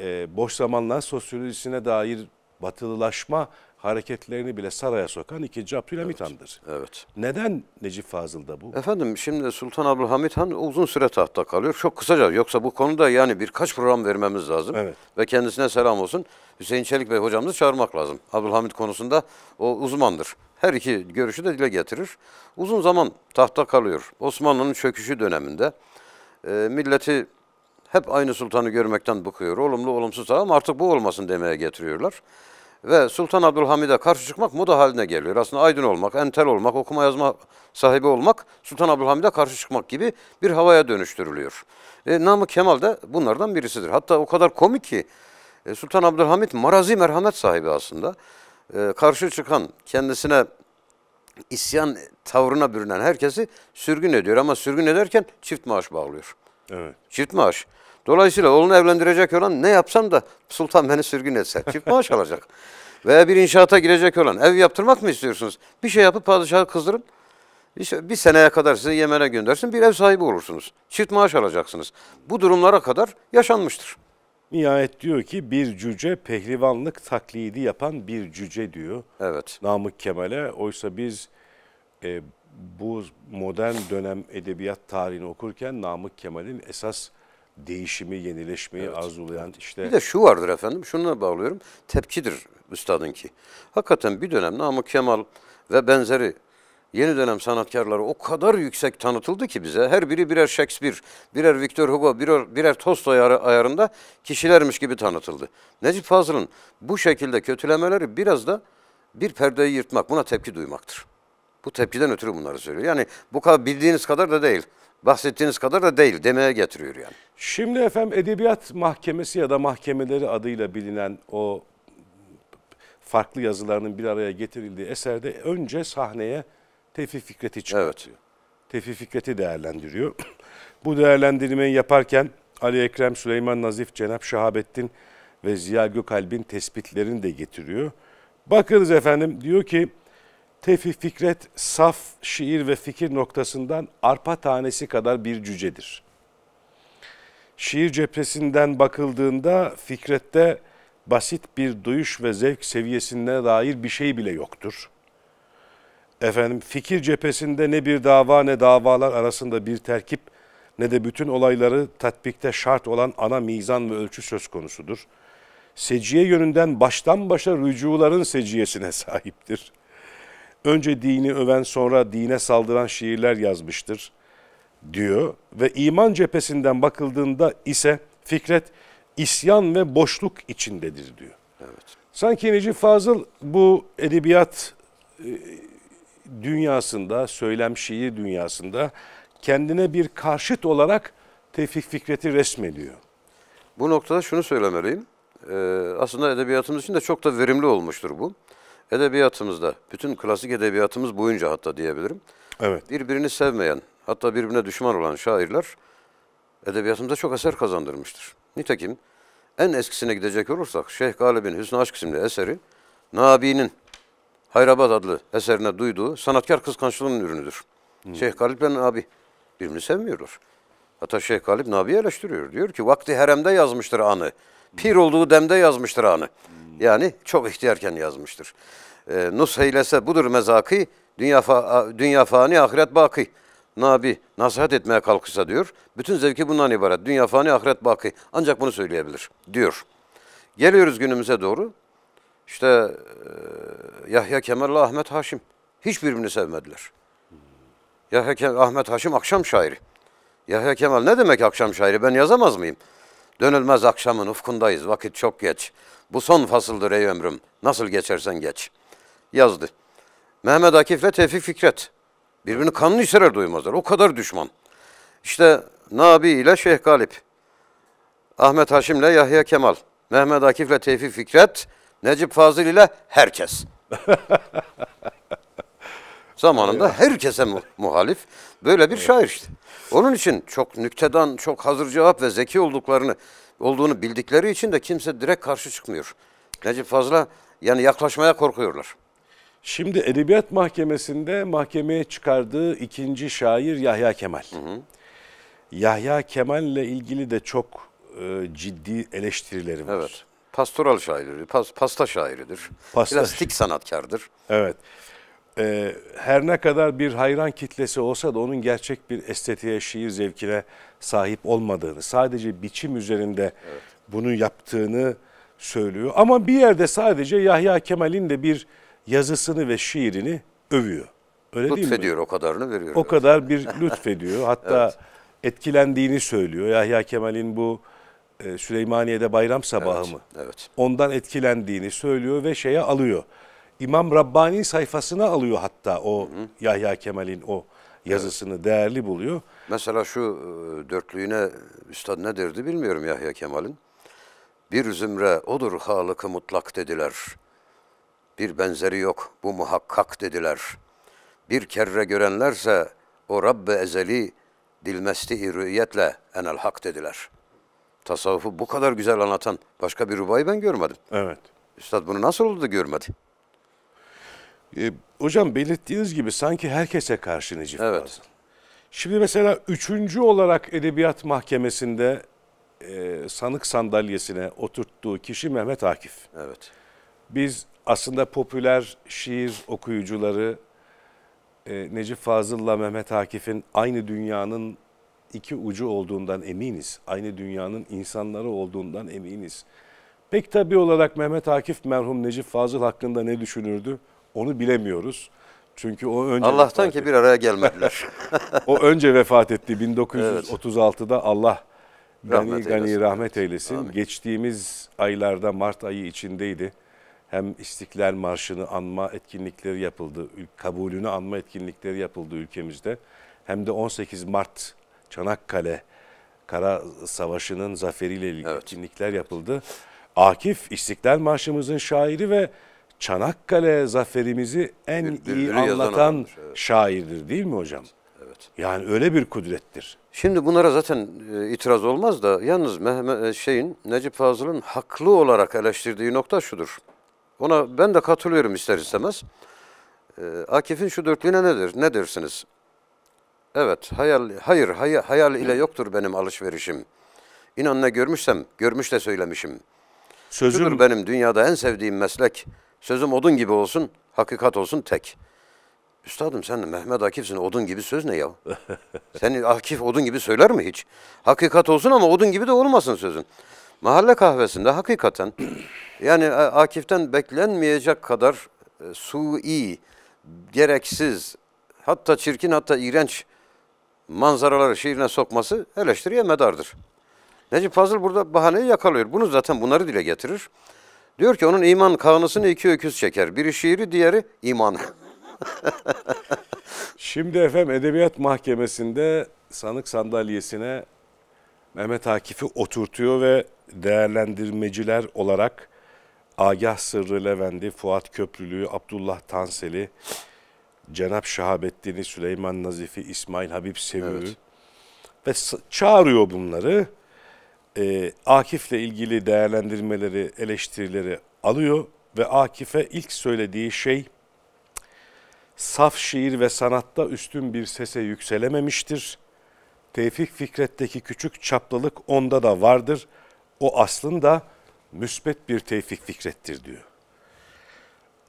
e, boş zamanlar sosyolojisine dair batılılaşma hareketlerini bile saraya sokan 2. Abdülhamit evet. Han'dır. Evet. Neden Necip Fazıl'da bu? Efendim şimdi Sultan Abdülhamit Han uzun süre tahtta kalıyor. Çok kısaca yoksa bu konuda yani birkaç program vermemiz lazım. Evet. Ve kendisine selam olsun. Hüseyin Çelik Bey hocamızı çağırmak lazım. Abdülhamit konusunda o uzmandır. Her iki görüşü de dile getirir. Uzun zaman tahta kalıyor. Osmanlı'nın çöküşü döneminde e, milleti hep aynı sultanı görmekten bıkıyor. Olumlu olumsuz tamam artık bu olmasın demeye getiriyorlar ve Sultan Abdülhamid'e karşı çıkmak moda haline geliyor. Aslında aydın olmak, entel olmak, okuma yazma sahibi olmak Sultan Abdülhamid'e karşı çıkmak gibi bir havaya dönüştürülüyor. E, Namık Kemal de bunlardan birisidir. Hatta o kadar komik ki e, Sultan Abdülhamid marazi merhamet sahibi aslında. E, karşı çıkan, kendisine isyan tavrına bürünen herkesi sürgün ediyor ama sürgün ederken çift maaş bağlıyor. Evet. Çift maaş. Dolayısıyla oğlunu evlendirecek olan ne yapsam da sultan beni sürgün etse çift maaş alacak. Veya bir inşaata girecek olan ev yaptırmak mı istiyorsunuz? Bir şey yapıp padişahı kızdırın işte bir seneye kadar sizi Yemen'e göndersin bir ev sahibi olursunuz. Çift maaş alacaksınız. Bu durumlara kadar yaşanmıştır. Nihayet diyor ki bir cüce pehlivanlık taklidi yapan bir cüce diyor. Evet. Namık Kemal'e oysa biz e, bu modern dönem edebiyat tarihini okurken Namık Kemal'in esas değişimi, yenileşmeyi evet. arzulayan işte... Bir de şu vardır efendim, şununla bağlıyorum. Tepkidir üstadınki. Hakikaten bir dönem Namık Kemal ve benzeri yeni dönem sanatkarları o kadar yüksek tanıtıldı ki bize. Her biri birer Shakespeare, birer Victor Hugo, birer, birer Tolstoy ayarında kişilermiş gibi tanıtıldı. Necip Fazıl'ın bu şekilde kötülemeleri biraz da bir perdeyi yırtmak, buna tepki duymaktır. Bu tepkiden ötürü bunları söylüyor. Yani bu kadar bildiğiniz kadar da değil bahsettiğiniz kadar da değil demeye getiriyor yani. Şimdi efendim edebiyat mahkemesi ya da mahkemeleri adıyla bilinen o farklı yazılarının bir araya getirildiği eserde önce sahneye Tevfik Fikret'i çıkartıyor. Evet. Tevfik Fikret'i değerlendiriyor. Bu değerlendirmeyi yaparken Ali Ekrem, Süleyman Nazif, Cenap Şahabettin ve Ziya Gökalp'in tespitlerini de getiriyor. Bakınız efendim diyor ki Tevfik Fikret saf şiir ve fikir noktasından arpa tanesi kadar bir cücedir. Şiir cephesinden bakıldığında Fikret'te basit bir duyuş ve zevk seviyesine dair bir şey bile yoktur. Efendim fikir cephesinde ne bir dava ne davalar arasında bir terkip ne de bütün olayları tatbikte şart olan ana mizan ve ölçü söz konusudur. Seciye yönünden baştan başa rücuların seciyesine sahiptir önce dini öven sonra dine saldıran şiirler yazmıştır diyor ve iman cephesinden bakıldığında ise Fikret isyan ve boşluk içindedir diyor. Evet. Sanki Necip Fazıl bu edebiyat e, dünyasında, söylem şiir dünyasında kendine bir karşıt olarak Tevfik Fikret'i resmediyor. Bu noktada şunu söylemeliyim. Ee, aslında edebiyatımız için de çok da verimli olmuştur bu edebiyatımızda, bütün klasik edebiyatımız boyunca hatta diyebilirim. Evet. Birbirini sevmeyen, hatta birbirine düşman olan şairler edebiyatımıza çok eser kazandırmıştır. Nitekim en eskisine gidecek olursak Şeyh Galip'in Hüsnü Aşk isimli eseri Nabi'nin Hayrabat adlı eserine duyduğu sanatkar kıskançlığının ürünüdür. Hı. Hmm. Şeyh Galip ve Nabi birbirini sevmiyorlar. Hatta Şeyh Galip Nabi'yi eleştiriyor. Diyor ki vakti heremde yazmıştır anı. Pir olduğu demde yazmıştır anı. Hı. Hmm. Yani çok ihtiyarken yazmıştır. E, nus heylese budur mezaki, dünya, fa, dünya fani, ahiret baki. Nabi nasihat etmeye kalkışsa diyor, bütün zevki bundan ibaret. Dünya fani, ahiret baki. Ancak bunu söyleyebilir diyor. Geliyoruz günümüze doğru. İşte e, Yahya Kemal, Ahmet Haşim. Hiçbirini sevmediler. Yahya Kemal, Ahmet Haşim akşam şairi. Yahya Kemal ne demek akşam şairi? Ben yazamaz mıyım? Dönülmez akşamın ufkundayız. Vakit çok geç. Bu son fasıldır ey ömrüm. Nasıl geçersen geç. Yazdı. Mehmet Akif ve Tevfik Fikret. Birbirini kanlı içerer duymazlar. O kadar düşman. İşte Nabi ile Şeyh Galip. Ahmet Haşim ile Yahya Kemal. Mehmet Akif ile Tevfik Fikret. Necip Fazıl ile herkes. Zamanında herkese muhalif böyle bir şair işte. Onun için çok nüktedan, çok hazır cevap ve zeki olduklarını olduğunu bildikleri için de kimse direkt karşı çıkmıyor. Necip Fazla yani yaklaşmaya korkuyorlar. Şimdi Edebiyat Mahkemesi'nde mahkemeye çıkardığı ikinci şair Yahya Kemal. Hı hı. Yahya Kemal'le ilgili de çok e, ciddi eleştirileri var. Evet. Pastoral şairidir, pas, pasta şairidir. Plastik sanatkardır. Evet. Ee, her ne kadar bir hayran kitlesi olsa da onun gerçek bir estetiğe, şiir zevkine sahip olmadığını, sadece biçim üzerinde evet. bunu yaptığını söylüyor. Ama bir yerde sadece Yahya Kemal'in de bir yazısını ve şiirini övüyor. Öyle lütfediyor, değil mi? Lütfediyor o kadarını veriyor. O kadar bir lütfediyor. Hatta evet. etkilendiğini söylüyor. Yahya Kemal'in bu e, Süleymaniye'de bayram sabahı evet, mı? Evet. Ondan etkilendiğini söylüyor ve şeye alıyor. İmam Rabbani sayfasına alıyor hatta o hı hı. Yahya Kemal'in o yazısını değerli buluyor. Mesela şu e, dörtlüğüne üstad ne derdi bilmiyorum Yahya Kemal'in. Bir zümre odur halıkı mutlak dediler. Bir benzeri yok bu muhakkak dediler. Bir kere görenlerse o Rabbe ezeli dilmesti rüyetle enel hak dediler. Tasavvufu bu kadar güzel anlatan başka bir rubayı ben görmedim. Evet. Üstad bunu nasıl oldu da görmedi? E, hocam belirttiğiniz gibi sanki herkese karşı Necip evet. Fazıl. Şimdi mesela üçüncü olarak Edebiyat Mahkemesi'nde e, sanık sandalyesine oturttuğu kişi Mehmet Akif. Evet. Biz aslında popüler şiir okuyucuları e, Necip Fazıl'la Mehmet Akif'in aynı dünyanın iki ucu olduğundan eminiz. Aynı dünyanın insanları olduğundan eminiz. Pek tabi olarak Mehmet Akif merhum Necip Fazıl hakkında ne düşünürdü? Onu bilemiyoruz. Çünkü o önce Allah'tan ki etti. bir araya gelmediler. o önce vefat etti 1936'da evet. Allah gani rahmet gani eylesin. rahmet eylesin. Amin. Geçtiğimiz aylarda Mart ayı içindeydi. Hem İstiklal Marşı'nı anma etkinlikleri yapıldı. Kabulünü anma etkinlikleri yapıldı ülkemizde. Hem de 18 Mart Çanakkale Kara Savaşı'nın zaferiyle ilgili evet. etkinlikler yapıldı. Akif İstiklal Marşımızın şairi ve Çanakkale zaferimizi en bir, iyi anlatan olmuş, evet. şairdir değil mi hocam? Evet. Yani öyle bir kudrettir. Şimdi bunlara zaten e, itiraz olmaz da yalnız Mehmet e, şeyin Necip Fazıl'ın haklı olarak eleştirdiği nokta şudur. Ona ben de katılıyorum ister istemez. E, Akif'in şu dörtlüğüne nedir? Ne dersiniz? Evet, hayal hayır, hay, hayal ile yoktur benim alışverişim. İnan ne görmüşsem, görmüş de söylemişim. Sözüm Şudur benim dünyada en sevdiğim meslek Sözüm odun gibi olsun, hakikat olsun tek. Üstadım sen de Mehmet Akif'sin odun gibi söz ne ya? sen Akif odun gibi söyler mi hiç? Hakikat olsun ama odun gibi de olmasın sözün. Mahalle kahvesinde hakikaten yani e, Akif'ten beklenmeyecek kadar e, sui, gereksiz, hatta çirkin hatta iğrenç manzaraları şiirine sokması eleştiriye medardır. Necip Fazıl burada bahaneyi yakalıyor. Bunu zaten bunları dile getirir. Diyor ki onun iman kanısını iki öküz çeker. Biri şiiri diğeri iman. Şimdi efendim Edebiyat Mahkemesi'nde sanık sandalyesine Mehmet Akif'i oturtuyor ve değerlendirmeciler olarak Agah Sırrı Levendi, Fuat Köprülüyü, Abdullah Tanseli, Cenap Şahabettin'i, Süleyman Nazif'i, İsmail Habib Sevim'i evet. ve çağırıyor bunları e, Akif'le ilgili değerlendirmeleri, eleştirileri alıyor ve Akif'e ilk söylediği şey saf şiir ve sanatta üstün bir sese yükselememiştir. Tevfik Fikret'teki küçük çaplalık onda da vardır. O aslında müsbet bir Tevfik Fikret'tir diyor.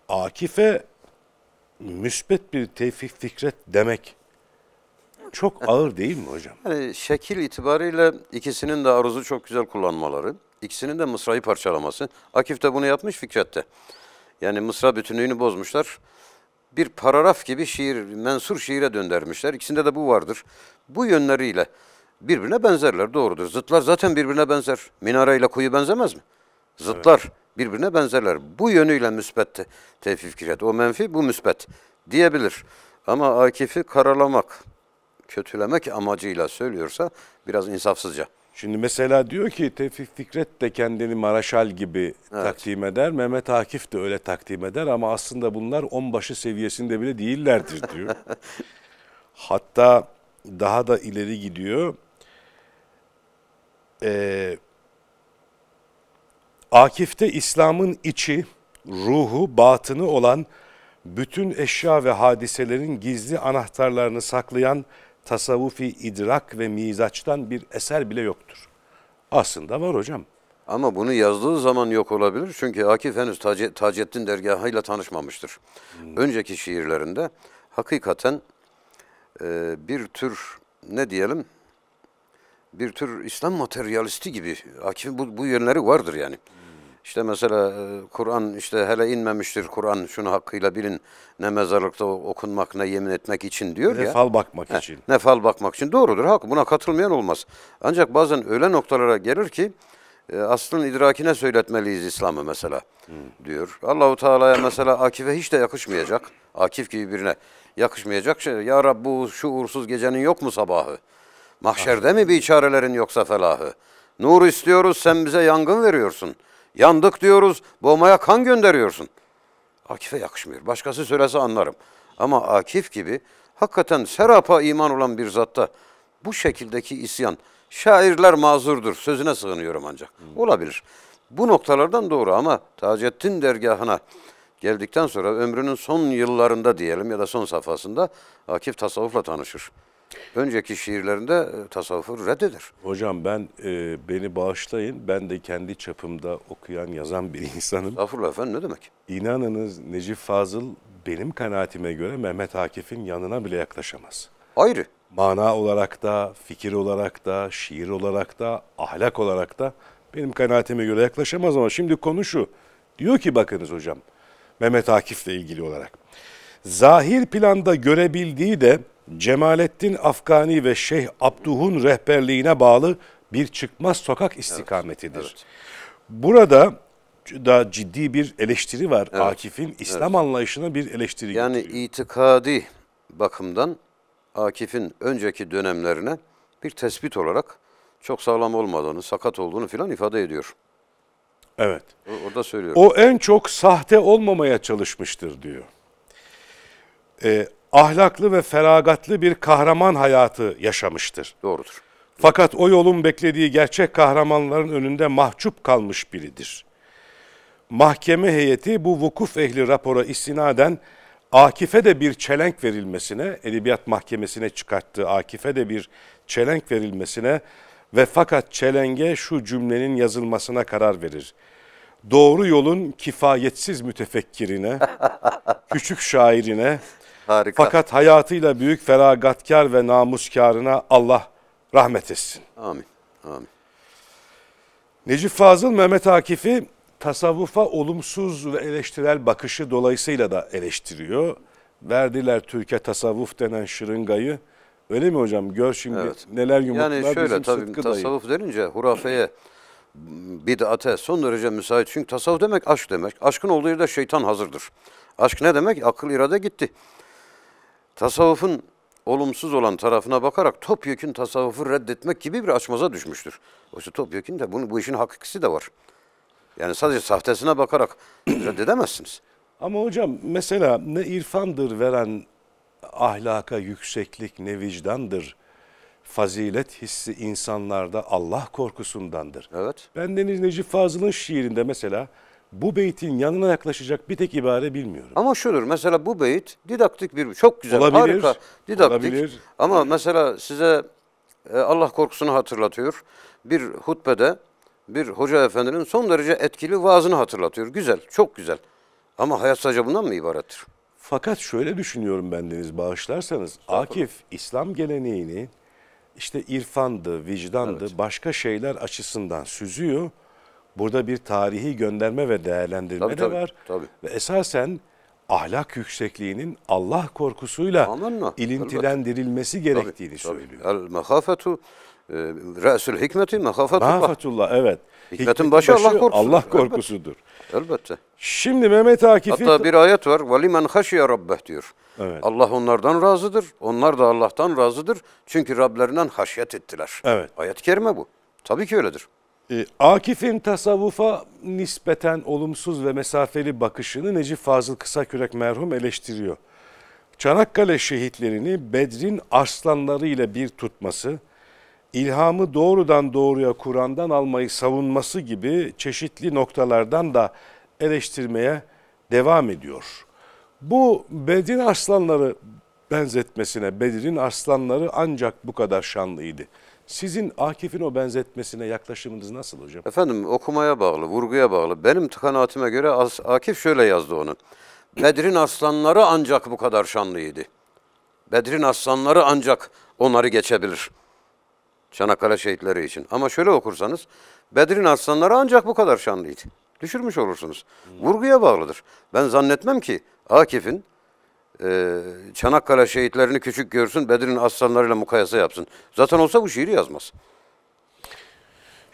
Akif'e müsbet bir Tevfik Fikret demek çok ağır değil mi hocam? Yani şekil itibariyle ikisinin de aruzu çok güzel kullanmaları, ikisinin de mısrayı parçalaması. Akif de bunu yapmış Fikret Yani mısra bütünlüğünü bozmuşlar. Bir paragraf gibi şiir, mensur şiire döndürmüşler. İkisinde de bu vardır. Bu yönleriyle birbirine benzerler doğrudur. Zıtlar zaten birbirine benzer. Minare ile kuyu benzemez mi? Zıtlar evet. birbirine benzerler. Bu yönüyle müsbetti Tevfik Fikret. O menfi bu müsbet diyebilir. Ama Akif'i karalamak, kötülemek amacıyla söylüyorsa biraz insafsızca. Şimdi mesela diyor ki Tevfik Fikret de kendini Maraşal gibi evet. takdim eder. Mehmet Akif de öyle takdim eder ama aslında bunlar onbaşı seviyesinde bile değillerdir diyor. Hatta daha da ileri gidiyor. Ee, Akif'te İslam'ın içi, ruhu, batını olan bütün eşya ve hadiselerin gizli anahtarlarını saklayan tasavvufi idrak ve mizaçtan bir eser bile yoktur. Aslında var hocam. Ama bunu yazdığı zaman yok olabilir. Çünkü Akif henüz Tac Taceddin dergahıyla tanışmamıştır. Hmm. Önceki şiirlerinde hakikaten e, bir tür ne diyelim bir tür İslam materyalisti gibi Akif'in bu, bu yönleri vardır yani. Hmm. İşte mesela e, Kur'an işte hele inmemiştir Kur'an şunu hakkıyla bilin ne mezarlıkta okunmak ne yemin etmek için diyor ne ya. Nefal bakmak He, için. Nefal bakmak için doğrudur hak buna katılmayan olmaz. Ancak bazen öyle noktalara gelir ki e, aslın idrakine söyletmeliyiz İslam'ı mesela hmm. diyor. Allahu Teala'ya mesela Akif'e hiç de yakışmayacak. Akif gibi birine yakışmayacak şey. Ya bu şu uğursuz gecenin yok mu sabahı? Mahşerde mi ah. bir çarelerin yoksa felahı? Nur istiyoruz sen bize yangın veriyorsun.'' Yandık diyoruz. Boğmaya kan gönderiyorsun. Akif'e yakışmıyor. Başkası söylese anlarım. Ama Akif gibi hakikaten serapa iman olan bir zatta bu şekildeki isyan şairler mazurdur. Sözüne sığınıyorum ancak. Hı. Hmm. Olabilir. Bu noktalardan doğru ama Taceddin dergahına geldikten sonra ömrünün son yıllarında diyelim ya da son safhasında Akif tasavvufla tanışır. Önceki şiirlerinde e, tasavvufu reddedir. Hocam ben e, beni bağışlayın. Ben de kendi çapımda okuyan, yazan bir insanım. Estağfurullah efendim ne demek? İnanınız Necip Fazıl benim kanaatime göre Mehmet Akif'in yanına bile yaklaşamaz. Ayrı. Mana olarak da, fikir olarak da, şiir olarak da, ahlak olarak da benim kanaatime göre yaklaşamaz ama şimdi konu şu. Diyor ki bakınız hocam Mehmet Akif'le ilgili olarak. Zahir planda görebildiği de Cemalettin Afgani ve Şeyh Abduh'un rehberliğine bağlı bir çıkmaz sokak istikametidir. Evet, evet. Burada da ciddi bir eleştiri var evet, Akif'in İslam evet. anlayışına bir eleştiri. Yani getiriyor. itikadi bakımdan Akif'in önceki dönemlerine bir tespit olarak çok sağlam olmadığını, sakat olduğunu filan ifade ediyor. Evet. O, orada söylüyor. O en çok sahte olmamaya çalışmıştır diyor. Ee, ahlaklı ve feragatlı bir kahraman hayatı yaşamıştır. Doğrudur. Fakat o yolun beklediği gerçek kahramanların önünde mahcup kalmış biridir. Mahkeme heyeti bu vukuf ehli rapora istinaden Akif'e de bir çelenk verilmesine, Edebiyat Mahkemesi'ne çıkarttığı Akif'e de bir çelenk verilmesine ve fakat çelenge şu cümlenin yazılmasına karar verir. Doğru yolun kifayetsiz mütefekkirine, küçük şairine, Harika. Fakat hayatıyla büyük feragatkar ve namuskarına Allah rahmet etsin. Amin. Amin. Necip Fazıl Mehmet Akif'i tasavvufa olumsuz ve eleştirel bakışı dolayısıyla da eleştiriyor. Verdiler Türkiye tasavvuf denen şırıngayı. Öyle mi hocam? Gör şimdi evet. neler yumurtlar yani şöyle, bizim tabii, Sıtkı tasavvuf dayı. denince hurafeye bid'ate son derece müsait. Çünkü tasavvuf demek aşk demek. Aşkın olduğu yerde şeytan hazırdır. Aşk ne demek? Akıl irade gitti tasavvufun olumsuz olan tarafına bakarak topyekün tasavvufu reddetmek gibi bir açmaza düşmüştür. Oysa topyekün de bunu, bu işin hakikisi de var. Yani sadece sahtesine bakarak reddedemezsiniz. Ama hocam mesela ne irfandır veren ahlaka yükseklik ne vicdandır. Fazilet hissi insanlarda Allah korkusundandır. Evet. Ben Bendeniz Necip Fazıl'ın şiirinde mesela bu beytin yanına yaklaşacak bir tek ibare bilmiyorum. Ama şudur mesela bu beyit didaktik bir çok güzel olabilir, harika didaktik olabilir. ama mesela size e, Allah korkusunu hatırlatıyor. Bir hutbede bir hoca efendinin son derece etkili vaazını hatırlatıyor. Güzel, çok güzel. Ama hayat sadece bundan mı ibarettir? Fakat şöyle düşünüyorum bendeniz bağışlarsanız. Akif İslam geleneğini işte irfandı, vicdandı, evet. başka şeyler açısından süzüyor Burada bir tarihi gönderme ve değerlendirme tabii, de tabii, var. Tabii. Ve esasen ahlak yüksekliğinin Allah korkusuyla Amenna. ilintilendirilmesi elbette. gerektiğini tabii, söylüyor. El mehafetu e, Resul hikmeti mehafetullah. Mehafetullah evet. Hikmetin, Hikmetin başı, başı Allah korkusudur. Allah korkusudur. Elbette. Şimdi Mehmet Akif'i... Hatta bir ayet var. وَلِمَنْ خَشِيَ رَبَّهْ diyor. Evet. Allah onlardan razıdır. Onlar da Allah'tan razıdır. Çünkü Rablerinden haşyet ettiler. Evet. Ayet-i kerime bu. Tabii ki öyledir. Ee, Akif'in tasavvufa nispeten olumsuz ve mesafeli bakışını Necip Fazıl Kısakürek merhum eleştiriyor. Çanakkale şehitlerini Bedrin aslanları ile bir tutması, ilhamı doğrudan doğruya Kur'an'dan almayı savunması gibi çeşitli noktalardan da eleştirmeye devam ediyor. Bu Bedir'in aslanları benzetmesine, Bedir'in aslanları ancak bu kadar şanlıydı. Sizin Akif'in o benzetmesine yaklaşımınız nasıl hocam? Efendim okumaya bağlı, vurguya bağlı. Benim kanaatime göre Akif şöyle yazdı onu. Bedrin aslanları ancak bu kadar şanlıydı. Bedrin aslanları ancak onları geçebilir. Çanakkale şehitleri için. Ama şöyle okursanız Bedrin aslanları ancak bu kadar şanlıydı. Düşürmüş olursunuz. Vurguya bağlıdır. Ben zannetmem ki Akif'in e, Çanakkale şehitlerini küçük görsün, Bedir'in aslanlarıyla mukayese yapsın. Zaten olsa bu şiiri yazmaz.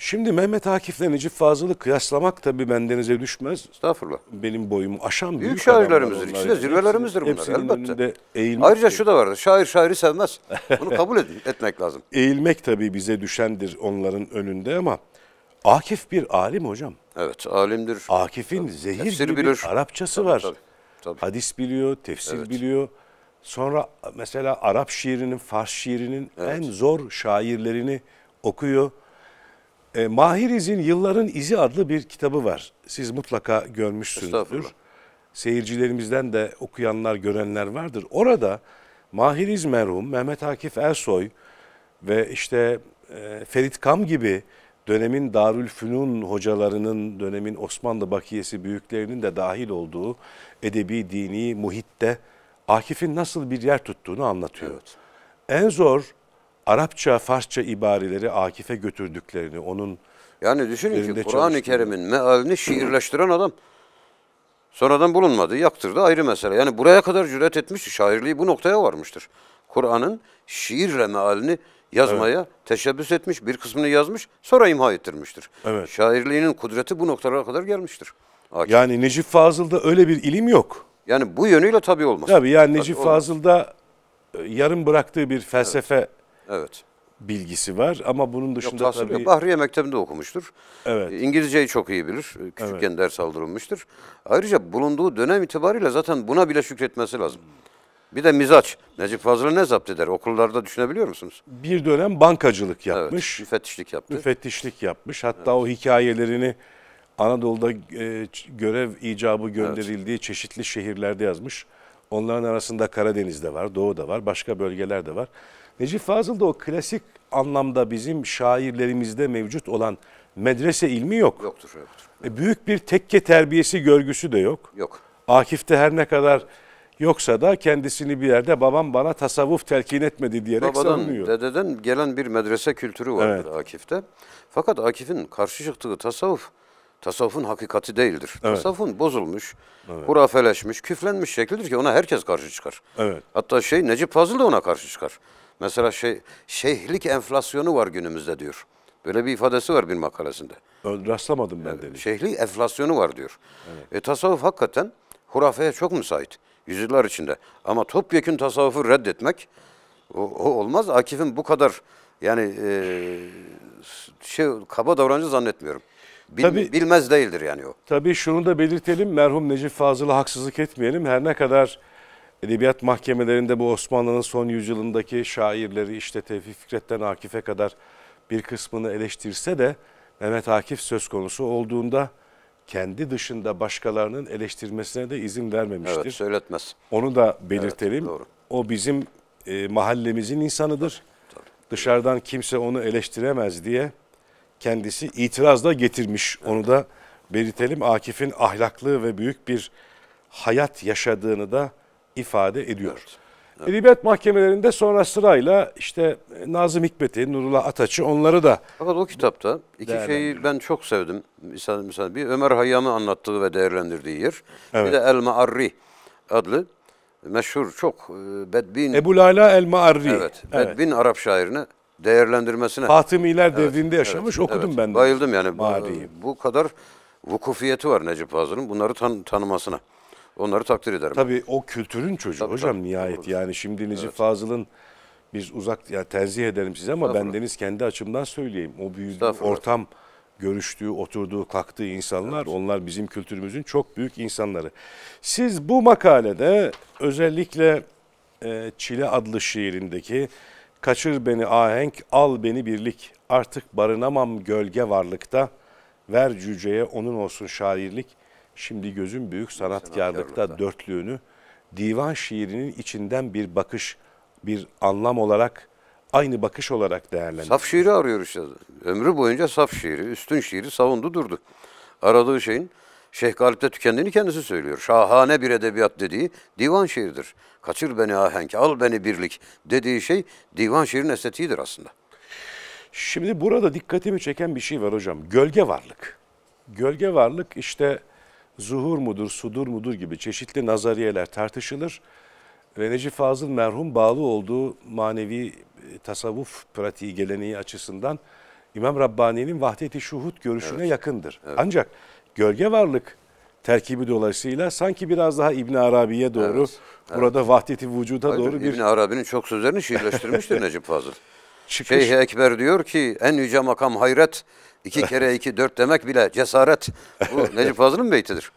Şimdi Mehmet Akif'le Necip Fazıl'ı kıyaslamak tabii bendenize düşmez. Estağfurullah. Benim boyumu aşan büyük, büyük şairlerimizdir. İkisi de zirvelerimizdir bunlar Hepsinin elbette. Ayrıca şu da vardır. Şair şairi sevmez. Bunu kabul edin, etmek lazım. Eğilmek tabii bize düşendir onların önünde ama Akif bir alim hocam. Evet alimdir. Akif'in zehir Hepsini gibi bilir. Arapçası tabii, var. Tabii. Tabii. Hadis biliyor, tefsir evet. biliyor. Sonra mesela Arap şiirinin, Fars şiirinin evet. en zor şairlerini okuyor. E, Mahir İz'in Yılların İzi adlı bir kitabı var. Siz mutlaka görmüşsünüzdür. Seyircilerimizden de okuyanlar, görenler vardır. Orada Mahir İz merhum, Mehmet Akif Ersoy ve işte e, Ferit Kam gibi dönemin Darülfünun hocalarının, dönemin Osmanlı bakiyesi büyüklerinin de dahil olduğu edebi, dini muhitte Akif'in nasıl bir yer tuttuğunu anlatıyor. Evet. En zor Arapça, Farsça ibarileri Akif'e götürdüklerini, onun yani düşünün ki Kur'an-ı Kerim'in mealini şiirleştiren adam sonradan bulunmadı, yaktırdı ayrı mesele. Yani buraya kadar cüret etmiş, şairliği bu noktaya varmıştır. Kur'an'ın şiirle mealini yazmaya evet. teşebbüs etmiş, bir kısmını yazmış, sonra imha ettirmiştir. Evet. Şairliğinin kudreti bu noktalara kadar gelmiştir. Hakim. Yani Necip Fazıl'da öyle bir ilim yok. Yani bu yönüyle tabii olmaz. Tabii yani Necip olmaz. Fazıl'da e, yarım bıraktığı bir felsefe evet. evet. bilgisi var ama bunun dışında yok, tabii... Yok. Bahriye Mektebi'nde okumuştur. Evet. E, İngilizceyi çok iyi bilir. E, küçükken evet. ders aldırılmıştır. Ayrıca bulunduğu dönem itibariyle zaten buna bile şükretmesi lazım. Hmm. Bir de mizaç. Necip Fazıl'ı ne zapt eder? Okullarda düşünebiliyor musunuz? Bir dönem bankacılık yapmış. Evet, müfettişlik yaptı. Müfettişlik yapmış. Hatta evet. o hikayelerini Anadolu'da e, görev icabı gönderildiği evet. çeşitli şehirlerde yazmış. Onların arasında Karadeniz'de var, Doğu'da var, başka bölgeler de var. Necip Fazıl da o klasik anlamda bizim şairlerimizde mevcut olan medrese ilmi yok. Yoktur, yoktur. E, büyük bir tekke terbiyesi görgüsü de yok. Yok. Akif'te her ne kadar Yoksa da kendisini bir yerde babam bana tasavvuf telkin etmedi diyerek Babadan, savunuyor. dededen gelen bir medrese kültürü vardır evet. Akif'te. Fakat Akif'in karşı çıktığı tasavvuf, tasavvufun hakikati değildir. Evet. Tasavvufun bozulmuş, evet. hurafeleşmiş, küflenmiş şeklidir ki ona herkes karşı çıkar. Evet. Hatta şey Necip Fazıl da ona karşı çıkar. Mesela şey, şeyhlik enflasyonu var günümüzde diyor. Böyle bir ifadesi var bir makalesinde. Rastlamadım ben de. Şeyhlik enflasyonu var diyor. Evet. E, tasavvuf hakikaten hurafeye çok müsait yüzyıllar içinde. Ama topyekün tasavvufu reddetmek o, o olmaz. Akif'in bu kadar yani e, şey kaba davranıcı zannetmiyorum. Bil, tabii, bilmez değildir yani o. Tabii şunu da belirtelim. Merhum Necip Fazıl'a haksızlık etmeyelim. Her ne kadar edebiyat mahkemelerinde bu Osmanlı'nın son yüzyılındaki şairleri işte Tevfik Fikret'ten Akif'e kadar bir kısmını eleştirse de Mehmet Akif söz konusu olduğunda kendi dışında başkalarının eleştirmesine de izin vermemiştir. Evet, söyletmez. Onu da belirtelim. Evet, doğru. O bizim e, mahallemizin insanıdır. Tabii, tabii. Dışarıdan kimse onu eleştiremez diye kendisi itiraz da getirmiş. Evet. Onu da belirtelim. Akif'in ahlaklı ve büyük bir hayat yaşadığını da ifade ediyor. Evet. Ribet mahkemelerinde sonra sırayla işte Nazım Hikmet'i, Nurullah Ataç'ı onları da... Fakat o kitapta iki şeyi ben çok sevdim. Mesela misal bir Ömer Hayyam'ı anlattığı ve değerlendirdiği yer. Evet. Bir de El Maarri adlı meşhur çok e, Bedbin... Ebu Lala El Maarri. Evet, Bedbin evet. Arap şairini değerlendirmesine... Fatımiler evet, devrinde yaşamış evet, okudum evet. ben de. Bayıldım yani. Bu, bu kadar vukufiyeti var Necip Fazıl'ın bunları tan tanımasına. Onları takdir ederim. Tabii o kültürün çocuğu tabii, hocam tabii, nihayet. Doğru. Yani şimdi Necip evet. Fazıl'ın biz uzak ya tenzih ederim size ama ben deniz kendi açımdan söyleyeyim. O büyüdüğü ortam görüştüğü, oturduğu, kalktığı insanlar evet. onlar bizim kültürümüzün çok büyük insanları. Siz bu makalede özellikle e, Çile adlı şiirindeki Kaçır beni ahenk, al beni birlik. Artık barınamam gölge varlıkta. Ver cüceye onun olsun şairlik. Şimdi gözüm büyük sanatkarlıkta dörtlüğünü divan şiirinin içinden bir bakış, bir anlam olarak, aynı bakış olarak değerlendir. Saf şiiri arıyor işte. Ömrü boyunca saf şiiri, üstün şiiri savundu durdu. Aradığı şeyin Şeyh Galip'te tükendiğini kendisi söylüyor. Şahane bir edebiyat dediği divan şiiridir. Kaçır beni ahenk, al beni birlik dediği şey divan şiirin estetiğidir aslında. Şimdi burada dikkatimi çeken bir şey var hocam. Gölge varlık. Gölge varlık işte zuhur mudur, sudur mudur gibi çeşitli nazariyeler tartışılır. Ve Necip Fazıl merhum bağlı olduğu manevi e, tasavvuf pratiği, geleneği açısından İmam Rabbani'nin vahdeti şuhut görüşüne evet. yakındır. Evet. Ancak gölge varlık terkibi dolayısıyla sanki biraz daha İbn Arabi'ye doğru evet. burada evet. vahdeti vücuda Hayır, doğru bir İbn Arabi'nin çok sözlerini şiirleştirmiştir Necip Fazıl. Çıkış. Şeyh Ekber diyor ki en yüce makam hayret, iki kere iki dört demek bile cesaret. Bu Necip Fazıl'ın beytidir.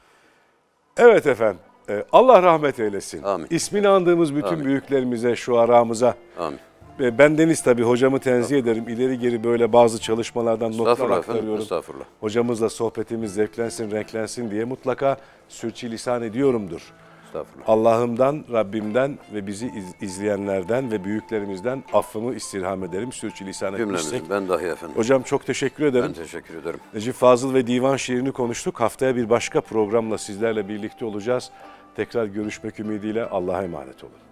Evet efendim. Ee, Allah rahmet eylesin. Amin. İsmini andığımız bütün Amin. büyüklerimize, şuaramıza. Amin. Ben Deniz tabii hocamı tenzih Amin. ederim. İleri geri böyle bazı çalışmalardan notlar aktarıyorum. Estağfurullah. Hocamızla sohbetimiz zevklensin, renklensin diye mutlaka sürçülisan ediyorumdur. Estağfurullah. Allah'ımdan, Rabbimden ve bizi izleyenlerden ve büyüklerimizden affını istirham ederim. Sürçülisan etmişsek. Ben dahi efendim. Hocam çok teşekkür ederim. Ben teşekkür ederim. Necip Fazıl ve divan şiirini konuştuk. Haftaya bir başka programla sizlerle birlikte olacağız. Tekrar görüşmek ümidiyle Allah'a emanet olun.